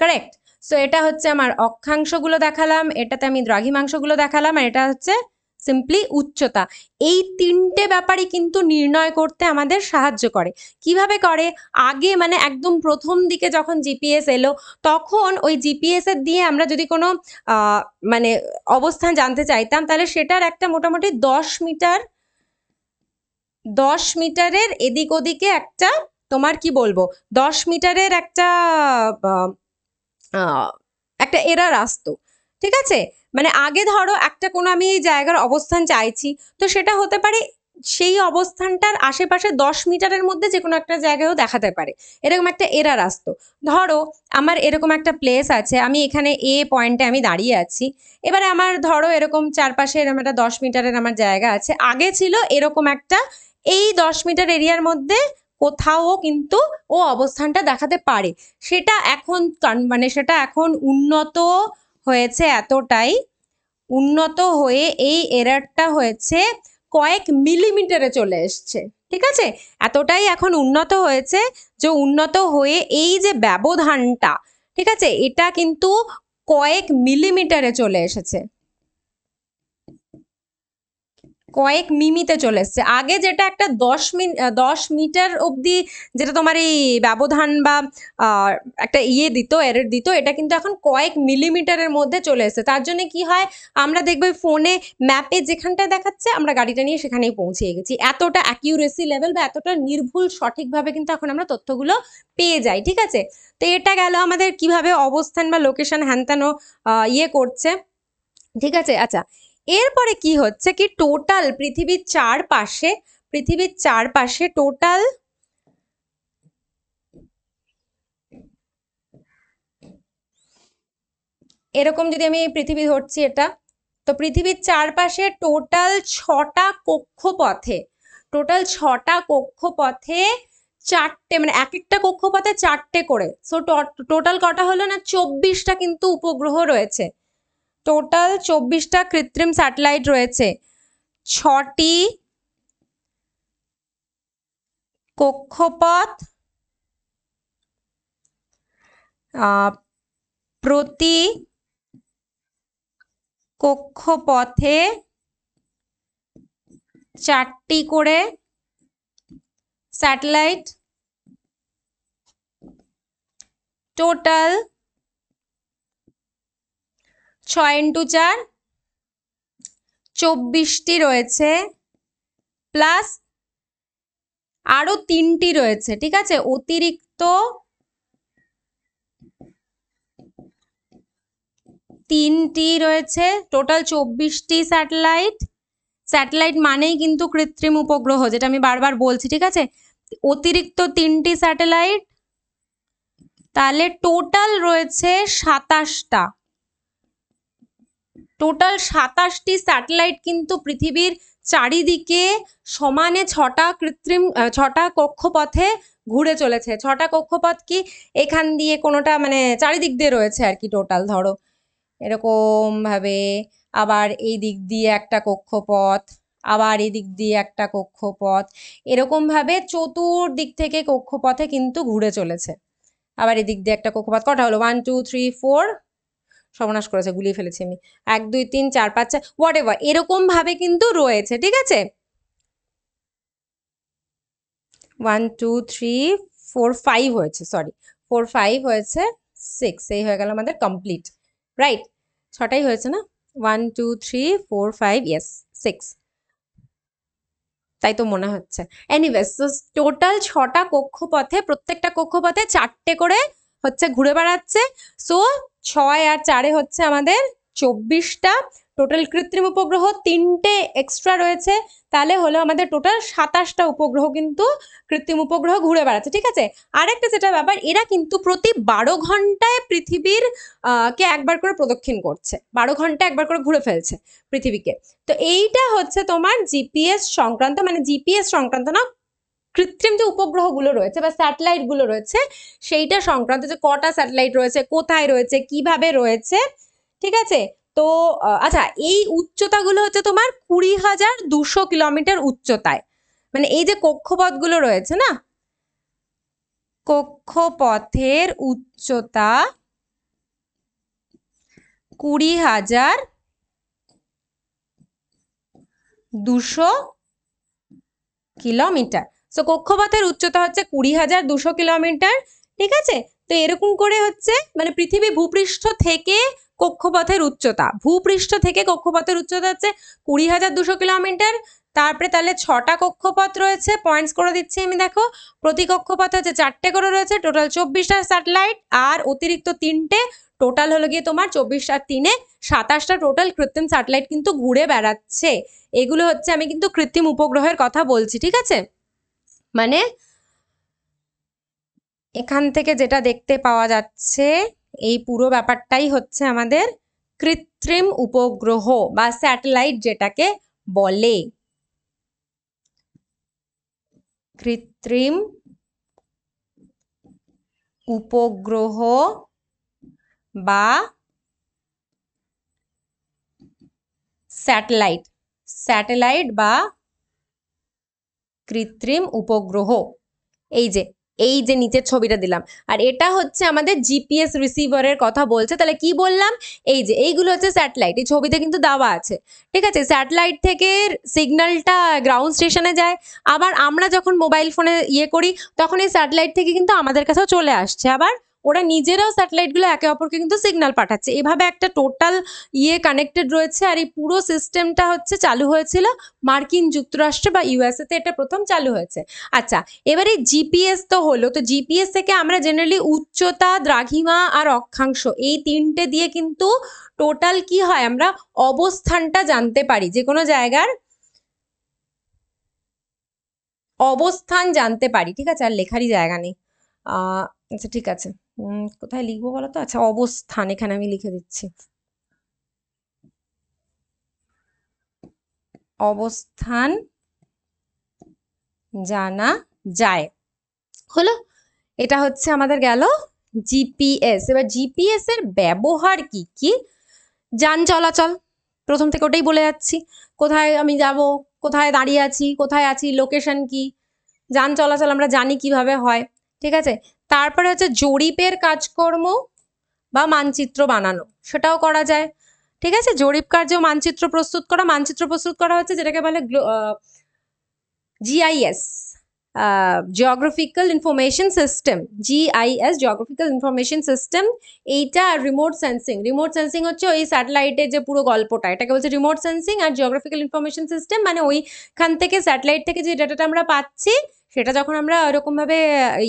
কারেক্ট সো এটা হচ্ছে আমার অক্ষাংশগুলো দেখালাম এটাতে আমি দ্রাঘিমাংশগুলো দেখালাম আর এটা হচ্ছে সিম্পলি উচ্চতা এই তিনটে ব্যাপারই কিন্তু নির্ণয় করতে আমাদের সাহায্য করে কিভাবে করে আগে মানে একদম প্রথম দিকে যখন জিপিএস এলো তখন ওই জিপিএসের দিয়ে আমরা যদি কোনো মানে অবস্থান জানতে চাইতাম তাহলে সেটার একটা মোটামুটি দশ মিটার দশ মিটারের এদিক ওদিকে একটা তোমার কি বলবো দশ মিটারের একটা একটা এরার আসতো ঠিক আছে মানে আগে ধরো একটা কোনো আমি এই জায়গার অবস্থান চাইছি তো সেটা হতে পারে সেই অবস্থানটার আশেপাশে দশ মিটারের মধ্যে যে কোনো একটা জায়গায়ও দেখাতে পারে এরকম একটা এরার আসতো ধরো আমার এরকম একটা প্লেস আছে আমি এখানে এ পয়েন্টে আমি দাঁড়িয়ে আছি এবারে আমার ধরো এরকম চারপাশে এরকম একটা দশ মিটারের আমার জায়গা আছে আগে ছিল এরকম একটা এই দশ মিটার এরিয়ার মধ্যে কোথাও কিন্তু ও অবস্থানটা দেখাতে পারে সেটা এখন মানে সেটা এখন উন্নত হয়েছে এতটাই উন্নত হয়ে এই এরারটা হয়েছে কয়েক মিলিমিটারে চলে এসছে ঠিক আছে এতটাই এখন উন্নত হয়েছে যে উন্নত হয়ে এই যে ব্যবধানটা ঠিক আছে এটা কিন্তু কয়েক মিলিমিটারে চলে এসেছে কয়েক মিমিতে চলে এসছে আগে যেটা একটা দশ মিন দশ মিটার অবধি যেটা তোমার এই ব্যবধান বা একটা ইয়ে দিত এরের দিত এটা কিন্তু এখন কয়েক মিলিমিটারের মধ্যে চলে এসছে তার জন্য কি হয় আমরা দেখবো ফোনে ম্যাপে যেখানটা দেখাচ্ছে আমরা গাড়িটা নিয়ে সেখানেই পৌঁছে গেছি এতটা অ্যাকিউরেসি লেভেল বা এতটা নির্ভুল সঠিকভাবে কিন্তু এখন আমরা তথ্যগুলো পেয়ে যাই ঠিক আছে তো এটা গেল আমাদের কিভাবে অবস্থান বা লোকেশন হ্যানত্যানো ইয়ে করছে ঠিক আছে আচ্ছা এরপরে কি হচ্ছে কি টোটাল পৃথিবীর চারপাশে পৃথিবীর চারপাশে টোটাল এরকম যদি আমি পৃথিবী ধরছি এটা তো পৃথিবীর চারপাশে টোটাল ছটা কক্ষপথে টোটাল ছটা কক্ষপথে চারটে মানে এক একটা কক্ষপথে চারটে করে সো টোটাল কটা হলো না চব্বিশটা কিন্তু উপগ্রহ রয়েছে টোটাল চব্বিশটা কৃত্রিম স্যাটেলাইট রয়েছে ছটি কক্ষপথ প্রতি কক্ষপথে চারটি করে স্যাটেলাইট টোটাল ছয় ইন্টু চার চব্বিশটি রয়েছে প্লাস আরও তিনটি রয়েছে ঠিক আছে অতিরিক্ত তিনটি রয়েছে টোটাল চব্বিশটি স্যাটেলাইট স্যাটেলাইট মানেই কিন্তু কৃত্রিম উপগ্রহ যেটা আমি বারবার বলছি ঠিক আছে অতিরিক্ত তিনটি স্যাটেলাইট তাহলে টোটাল রয়েছে সাতাশটা টোটাল সাতাশটি স্যাটেলাইট কিন্তু পৃথিবীর চারিদিকে সমানে ছটা কৃত্রিম ছটা কক্ষপথে ঘুরে চলেছে ছটা কক্ষপথ কি এখান দিয়ে কোনোটা মানে চারিদিক দিয়ে রয়েছে আর কি টোটাল ধরো এরকমভাবে আবার এই দিক দিয়ে একটা কক্ষপথ আবার এদিক দিয়ে একটা কক্ষপথ এরকমভাবে চতুর্দিক থেকে কক্ষপথে কিন্তু ঘুরে চলেছে আবার এদিক দিয়ে একটা কক্ষপথ কটা হলো ওয়ান টু থ্রি ফোর সর্বনাশ করেছে গুলিয়ে ফেলেছি আমি এক দুই তিন চার পাঁচ চার হোয়াট এভার এরকমভাবে কিন্তু রয়েছে ঠিক আছে one two three four five হয়েছে সরি ফোর ফাইভ হয়েছে সিক্স এই হয়ে গেল আমাদের কমপ্লিট রাইট ছটাই হয়েছে না one two three four five yes six তাই তো মনে হচ্ছে এনিওয়েস টোটাল ছটা কক্ষপথে প্রত্যেকটা কক্ষপথে চারটে করে হচ্ছে ঘুরে বেড়াচ্ছে সো ছয় আর চারে হচ্ছে আমাদের চব্বিশটা টোটাল কৃত্রিম উপগ্রহ তিনটে এক্সট্রা রয়েছে তাহলে হলো আমাদের টোটাল সাতাশটা উপগ্রহ কিন্তু কৃত্রিম উপগ্রহ ঘুরে বেড়াচ্ছে ঠিক আছে আরেকটা যেটা ব্যাপার এরা কিন্তু প্রতি বারো ঘন্টায় পৃথিবীর কে একবার করে প্রদক্ষিণ করছে বারো ঘন্টা একবার করে ঘুরে ফেলছে পৃথিবীকে তো এইটা হচ্ছে তোমার জিপিএস সংক্রান্ত মানে জিপিএস সংক্রান্ত না কৃত্রিম যে উপগ্রহগুলো রয়েছে বা স্যাটেলাইটগুলো রয়েছে সেইটা সংক্রান্ত যে কটা স্যাটেলাইট রয়েছে কোথায় রয়েছে কিভাবে রয়েছে ঠিক আছে তো আচ্ছা এই উচ্চতাগুলো হচ্ছে তোমার কুড়ি হাজার দুশো কিলোমিটার উচ্চতায় মানে এই যে কক্ষপথগুলো রয়েছে না কক্ষপথের উচ্চতা কুড়ি হাজার দুশো কিলোমিটার সো কক্ষপথের উচ্চতা হচ্ছে কুড়ি হাজার দুশো কিলোমিটার ঠিক আছে তো এরকম করে হচ্ছে মানে পৃথিবী ভূপৃষ্ঠ থেকে কক্ষপথের উচ্চতা ভূপৃষ্ঠ থেকে কক্ষপথের উচ্চতা হচ্ছে কুড়ি হাজার দুশো কিলোমিটার তারপরে তাহলে ছটা কক্ষপথ রয়েছে পয়েন্টস করে দিচ্ছি আমি দেখো প্রতি কক্ষপথ হচ্ছে চারটে করে রয়েছে টোটাল চব্বিশটা স্যাটেলাইট আর অতিরিক্ত তিনটে টোটাল হলো গিয়ে তোমার চব্বিশটা তিনে সাতাশটা টোটাল কৃত্রিম স্যাটেলাইট কিন্তু ঘুরে বেড়াচ্ছে এগুলো হচ্ছে আমি কিন্তু কৃত্রিম উপগ্রহের কথা বলছি ঠিক আছে মানে এখান থেকে যেটা দেখতে পাওয়া যাচ্ছে এই পুরো ব্যাপারটাই হচ্ছে আমাদের কৃত্রিম উপগ্রহ বা স্যাটেলাইট যেটাকে বলে কৃত্রিম উপগ্রহ বা স্যাটেলাইট স্যাটেলাইট বা কৃত্রিম উপগ্রহ এই যে এই যে নিচের ছবিটা দিলাম আর এটা হচ্ছে আমাদের জিপিএস রিসিভারের কথা বলছে তাহলে কি বললাম এই যে এইগুলো হচ্ছে স্যাটেলাইট এই ছবিতে কিন্তু দেওয়া আছে ঠিক আছে স্যাটেলাইট থেকে সিগন্যালটা গ্রাউন্ড স্টেশনে যায় আবার আমরা যখন মোবাইল ফোনে ইয়ে করি তখন এই স্যাটেলাইট থেকে কিন্তু আমাদের কাছেও চলে আসছে আবার ওরা নিজেরাও স্যাটেলাইটগুলো একে অপরকে কিন্তু সিগন্যাল পাঠাচ্ছে এভাবে একটা টোটাল ইয়ে কানেক্টেড রয়েছে আর এই পুরো সিস্টেমটা হচ্ছে চালু হয়েছিল মার্কিন যুক্তরাষ্ট্র বা ইউএসএতে এটা প্রথম চালু হয়েছে আচ্ছা এবারে জিপিএস তো হলো তো জিপিএস থেকে আমরা জেনারেলি উচ্চতা দ্রাঘিমা আর অক্ষাংশ এই তিনটে দিয়ে কিন্তু টোটাল কি হয় আমরা অবস্থানটা জানতে পারি যে কোনো জায়গার অবস্থান জানতে পারি ঠিক আছে আর লেখারই জায়গা নেই আচ্ছা ঠিক আছে কোথায় লিখবো বলো তো আচ্ছা অবস্থান এখানে আমি লিখে দিচ্ছি অবস্থান জানা যায় হলো এটা হচ্ছে আমাদের গেল জিপিএস এবার জিপিএস এর ব্যবহার কি কি যান চলাচল প্রথম থেকে ওটাই বলে যাচ্ছি কোথায় আমি যাব কোথায় দাঁড়িয়ে আছি কোথায় আছি লোকেশন কি যান চলাচল আমরা জানি কিভাবে হয় ঠিক আছে তারপরে হচ্ছে জরিপের কাজকর্ম বা মানচিত্র বানানো সেটাও করা যায় ঠিক আছে জরিপ কার্য মানচিত্র প্রস্তুত করা মানচিত্র প্রস্তুত করা হচ্ছে যেটাকে বলে GIS geographical information system GIS geographical information system এইটা রিমোট সেন্সিং রিমোট সেন্সিং হচ্ছে ওই স্যাটেলাইটের যে পুরো গল্পটা এটাকে বলছে রিমোট সেন্সিং আর জিওগ্রাফিক্যাল ইনফরমেশন সিস্টেম মানে ওইখান থেকে স্যাটেলাইট থেকে যে ডেটাটা আমরা পাচ্ছি সেটা যখন আমরা ওইরকমভাবে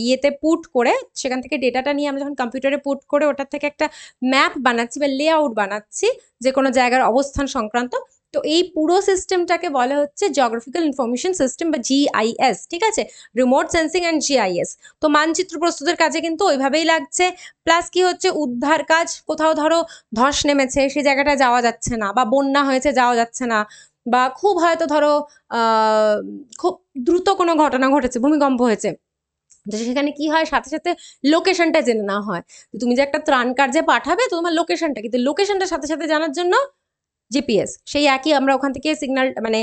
ইয়েতে পুট করে সেখান থেকে ডেটাটা নিয়ে আমরা যখন কম্পিউটারে পুট করে ওটার থেকে একটা ম্যাপ বানাচ্ছি বা লেআউট বানাচ্ছি যে কোনো জায়গার অবস্থান সংক্রান্ত তো এই পুরো সিস্টেমটাকে বলা হচ্ছে জিওগ্রাফিক্যাল ইনফরমেশন সিস্টেম বা জিআইএস ঠিক আছে রিমোট সেন্সিং অ্যান্ড জিআইএস তো মানচিত্র প্রস্তুতের কাজে কিন্তু ওইভাবেই লাগছে প্লাস কি হচ্ছে উদ্ধার কাজ কোথাও ধরো ধস নেমেছে সেই জায়গাটা যাওয়া যাচ্ছে না বা বন্যা হয়েছে যাওয়া যাচ্ছে না বা খুব হয়তো ধরো খুব দ্রুত কোনো ঘটনা ঘটেছে ভূমিকম্প হয়েছে তো সেখানে কি হয় সাথে সাথে লোকেশনটা জেনে নেওয়া হয় তুমি যে একটা ত্রাণ কার্যে পাঠাবে তো তোমার লোকেশনটা কিন্তু লোকেশনটা সাথে সাথে জানার জন্য জিপিএস সেই একই আমরা ওখান থেকে সিগন্যাল মানে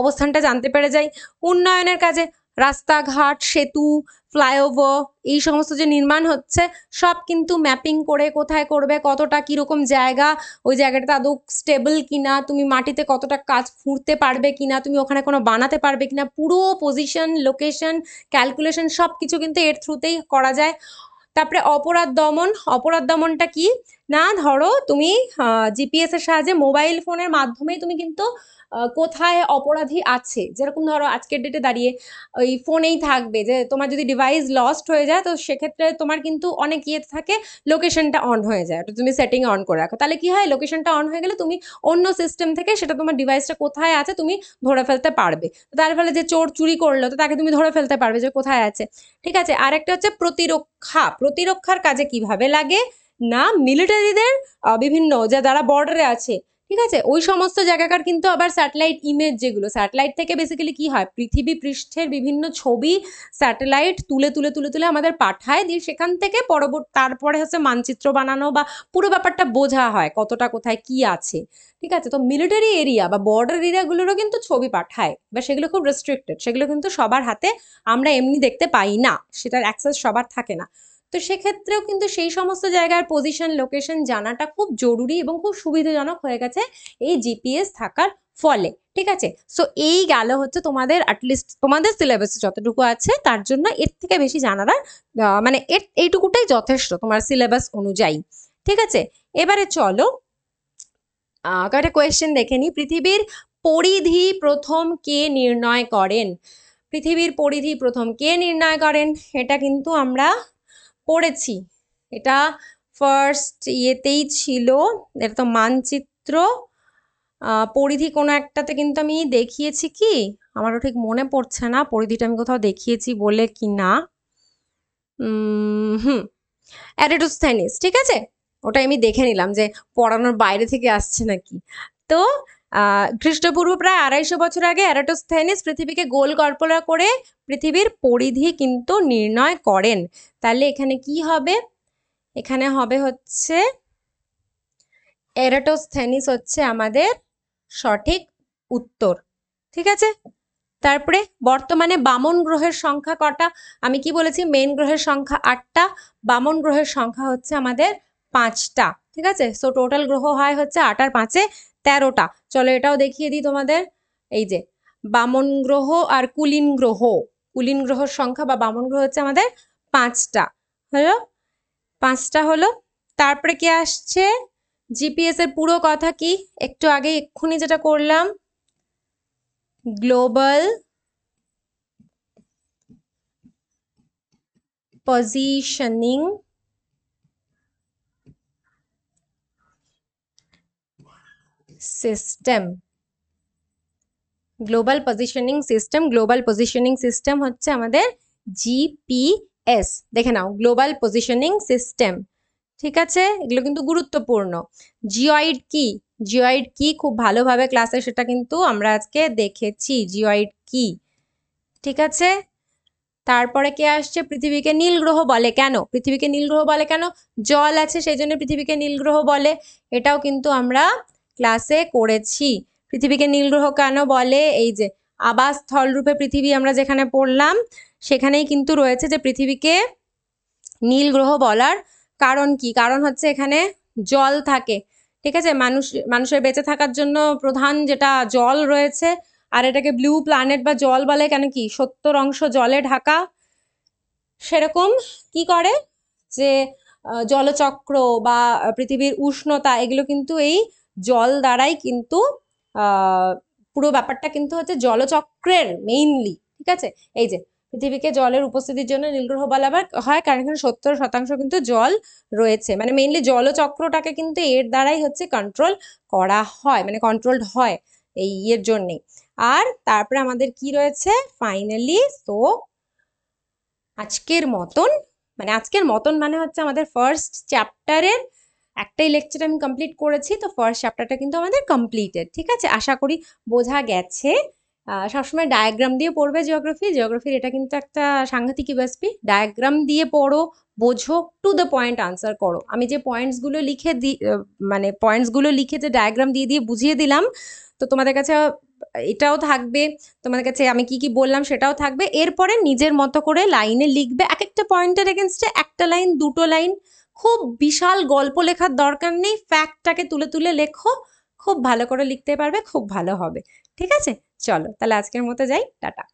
অবস্থানটা জানতে পেরে যাই উন্নয়নের কাজে রাস্তাঘাট সেতু ফ্লাইওভার এই সমস্ত যে নির্মাণ হচ্ছে সব কিন্তু ম্যাপিং করে কোথায় করবে কতটা কীরকম জায়গা ওই জায়গাটা আদৌ স্টেবল কিনা তুমি মাটিতে কতটা কাজ খুঁড়তে পারবে কিনা তুমি ওখানে কোনো বানাতে পারবে কিনা পুরো পজিশন লোকেশন ক্যালকুলেশন সব কিছু কিন্তু এর থ্রুতেই করা যায় তারপরে অপরাধ দমন অপরাধ দমনটা কি না ধরো তুমি জিপিএসের সাহায্যে মোবাইল ফোনের মাধ্যমেই তুমি কিন্তু কোথায় অপরাধী আছে যেরকম ধরো আজকের ডেটে দাঁড়িয়ে ওই ফোনেই থাকবে যে তোমার যদি ডিভাইস লস্ট হয়ে যায় তো সেক্ষেত্রে তোমার কিন্তু অনেক ইয়ে থাকে লোকেশনটা অন হয়ে যায় ওটা তুমি সেটিং অন করে রাখো তাহলে কী হয় লোকেশনটা অন হয়ে গেলে তুমি অন্য সিস্টেম থেকে সেটা তোমার ডিভাইসটা কোথায় আছে তুমি ধরে ফেলতে পারবে তার ফলে যে চোর চুরি করলো তো তাকে তুমি ধরে ফেলতে পারবে যে কোথায় আছে ঠিক আছে আর একটা হচ্ছে প্রতিরক্ষা প্রতিরক্ষার কাজে কিভাবে লাগে না মিলিটারিদের বিভিন্ন যা যারা বর্ডারে আছে ঠিক আছে ওই সমস্ত জায়গাকার কিন্তু আবার স্যাটেলাইট ইমেজ যেগুলো স্যাটেলাইট থেকে বেসিক্যালি কি হয় পৃথিবী পৃষ্ঠের বিভিন্ন ছবি স্যাটেলাইট তুলে তুলে তুলে তুলে আমাদের পাঠায় দিয়ে সেখান থেকে পরবর্তী তারপরে হচ্ছে মানচিত্র বানানো বা পুরো ব্যাপারটা বোঝা হয় কতটা কোথায় কি আছে ঠিক আছে তো মিলিটারি এরিয়া বা বর্ডার এরিয়াগুলোরও কিন্তু ছবি পাঠায় বা সেগুলো খুব রেস্ট্রিক্টেড সেগুলো কিন্তু সবার হাতে আমরা এমনি দেখতে পাই না সেটার অ্যাক্সেস সবার থাকে না তো সেক্ষেত্রেও কিন্তু সেই সমস্ত জায়গার পজিশন লোকেশন জানাটা খুব জরুরি এবং খুব সুবিধাজনক হয়ে গেছে এই জিপিএস থাকার ফলে ঠিক আছে সো এই গেল হচ্ছে তোমাদের অ্যাটলিস্ট তোমাদের সিলেবাসে যতটুকু আছে তার জন্য এর থেকে বেশি জানার মানে এর এইটুকুটাই যথেষ্ট তোমার সিলেবাস অনুযায়ী ঠিক আছে এবারে চলো কয়েকটা কোয়েশ্চেন দেখে নিই পৃথিবীর পরিধি প্রথম কে নির্ণয় করেন পৃথিবীর পরিধি প্রথম কে নির্ণয় করেন এটা কিন্তু আমরা পড়েছি এটা ফার্স্ট ইয়েতেই ছিল এটা তো মানচিত্র পরিধি কোনো একটাতে কিন্তু আমি দেখিয়েছি কি আমারও ঠিক মনে পড়ছে না পরিধিটা আমি কোথাও দেখিয়েছি বলে কি না হুম অ্যারেটোস্থ্যানিস ঠিক আছে ওটা আমি দেখে নিলাম যে পড়ানোর বাইরে থেকে আসছে নাকি তো খ্রিস্টপূর্ব প্রায় আড়াইশো বছর আগে অ্যারাটোস্থেনিস পৃথিবীকে গোল কল্পনা করে পৃথিবীর পরিধি কিন্তু নির্ণয় করেন তাহলে এখানে কি হবে এখানে হবে হচ্ছে অ্যারাটোস্থেনিস হচ্ছে আমাদের সঠিক উত্তর ঠিক আছে তারপরে বর্তমানে বামন গ্রহের সংখ্যা কটা আমি কি বলেছি মেন গ্রহের সংখ্যা আটটা বামন গ্রহের সংখ্যা হচ্ছে আমাদের পাঁচটা ঠিক আছে সো টোটাল গ্রহ হয় হচ্ছে আট আর পাঁচে তেরোটা চলো এটাও দেখিয়ে দিই তোমাদের এই যে বামন গ্রহ আর কুলিন গ্রহ কুলিন গ্রহর সংখ্যা বা বামন গ্রহ হচ্ছে আমাদের পাঁচটা হলো পাঁচটা হলো তারপরে কি আসছে জিপিএস এর পুরো কথা কি একটু আগে এক্ষুনি যেটা করলাম global positioning system global positioning system global positioning system হচ্ছে আমাদের জিপিএস দেখে নাও গ্লোবাল পজিশনিং সিস্টেম ঠিক আছে এগুলো কিন্তু গুরুত্বপূর্ণ জিওয়াইড কি জিওয়াইড কি খুব ভালোভাবে ক্লাসে সেটা কিন্তু আমরা আজকে দেখেছি জিওয়াইড কি ঠিক আছে তারপরে কে আসছে পৃথিবীকে নীল গ্রহ বলে কেন পৃথিবীকে নীল গ্রহ বলে কেন জল আছে সেই জন্য পৃথিবীকে নীল গ্রহ বলে এটাও কিন্তু আমরা ক্লাসে করেছি পৃথিবীকে নীলগ্রহ কেন বলে এই যে স্থল রূপে পৃথিবী আমরা যেখানে পড়লাম সেখানেই কিন্তু রয়েছে যে পৃথিবীকে নীল গ্রহ বলার কারণ কি কারণ হচ্ছে এখানে জল থাকে ঠিক আছে মানুষ মানুষের বেঁচে থাকার জন্য প্রধান যেটা জল রয়েছে আর এটাকে ব্লু প্ল্যানেট বা জল বলে কেন কি সত্তর অংশ জলে ঢাকা সেরকম কি করে যে জলচক্র বা পৃথিবীর উষ্ণতা এগুলো কিন্তু এই জল দ্বারাই কিন্তু পুরো ব্যাপারটা কিন্তু হচ্ছে জলচক্রের মেইনলি ঠিক আছে এই যে পৃথিবীকে জলের উপস্থিতির জন্য নীলগ্রহ বলা হয় কারণ এখানে সত্তর শতাংশ কিন্তু জল রয়েছে মানে মেইনলি জলচক্রটাকে কিন্তু এর দ্বারাই হচ্ছে কন্ট্রোল করা হয় মানে কন্ট্রোলড হয় এই ইয়ের জন্যেই আর তারপরে আমাদের কি রয়েছে ফাইনালি সো আজকের মতন মানে আজকের মতন মানে হচ্ছে আমাদের ফার্স্ট চ্যাপ্টারের একটাই লেকচার আমি কমপ্লিট করেছি তো ফার্স্ট চ্যাপ্টারটা কিন্তু আমাদের কমপ্লিটেড ঠিক আছে আশা করি বোঝা গেছে সবসময় ডায়াগ্রাম দিয়ে পড়বে জিওগ্রাফি জিওগ্রাফির এটা কিন্তু একটা সাংঘাতিক ইউএসপি ডায়াগ্রাম দিয়ে পড়ো বোঝো টু দ্য পয়েন্ট আনসার করো আমি যে পয়েন্টসগুলো লিখে দি মানে পয়েন্টসগুলো লিখে যে ডায়াগ্রাম দিয়ে দিয়ে বুঝিয়ে দিলাম তো তোমাদের কাছে এটাও থাকবে তোমাদের কাছে আমি কি কি বললাম সেটাও থাকবে এরপরে নিজের মতো করে লাইনে লিখবে এক একটা পয়েন্টের এগেনস্টে একটা লাইন দুটো লাইন খুব বিশাল গল্প লেখার দরকার নেই ফ্যাক্টটাকে তুলে তুলে লেখো খুব ভালো করে লিখতে পারবে খুব ভালো হবে ঠিক আছে চলো তাহলে আজকের মতো যাই টাটা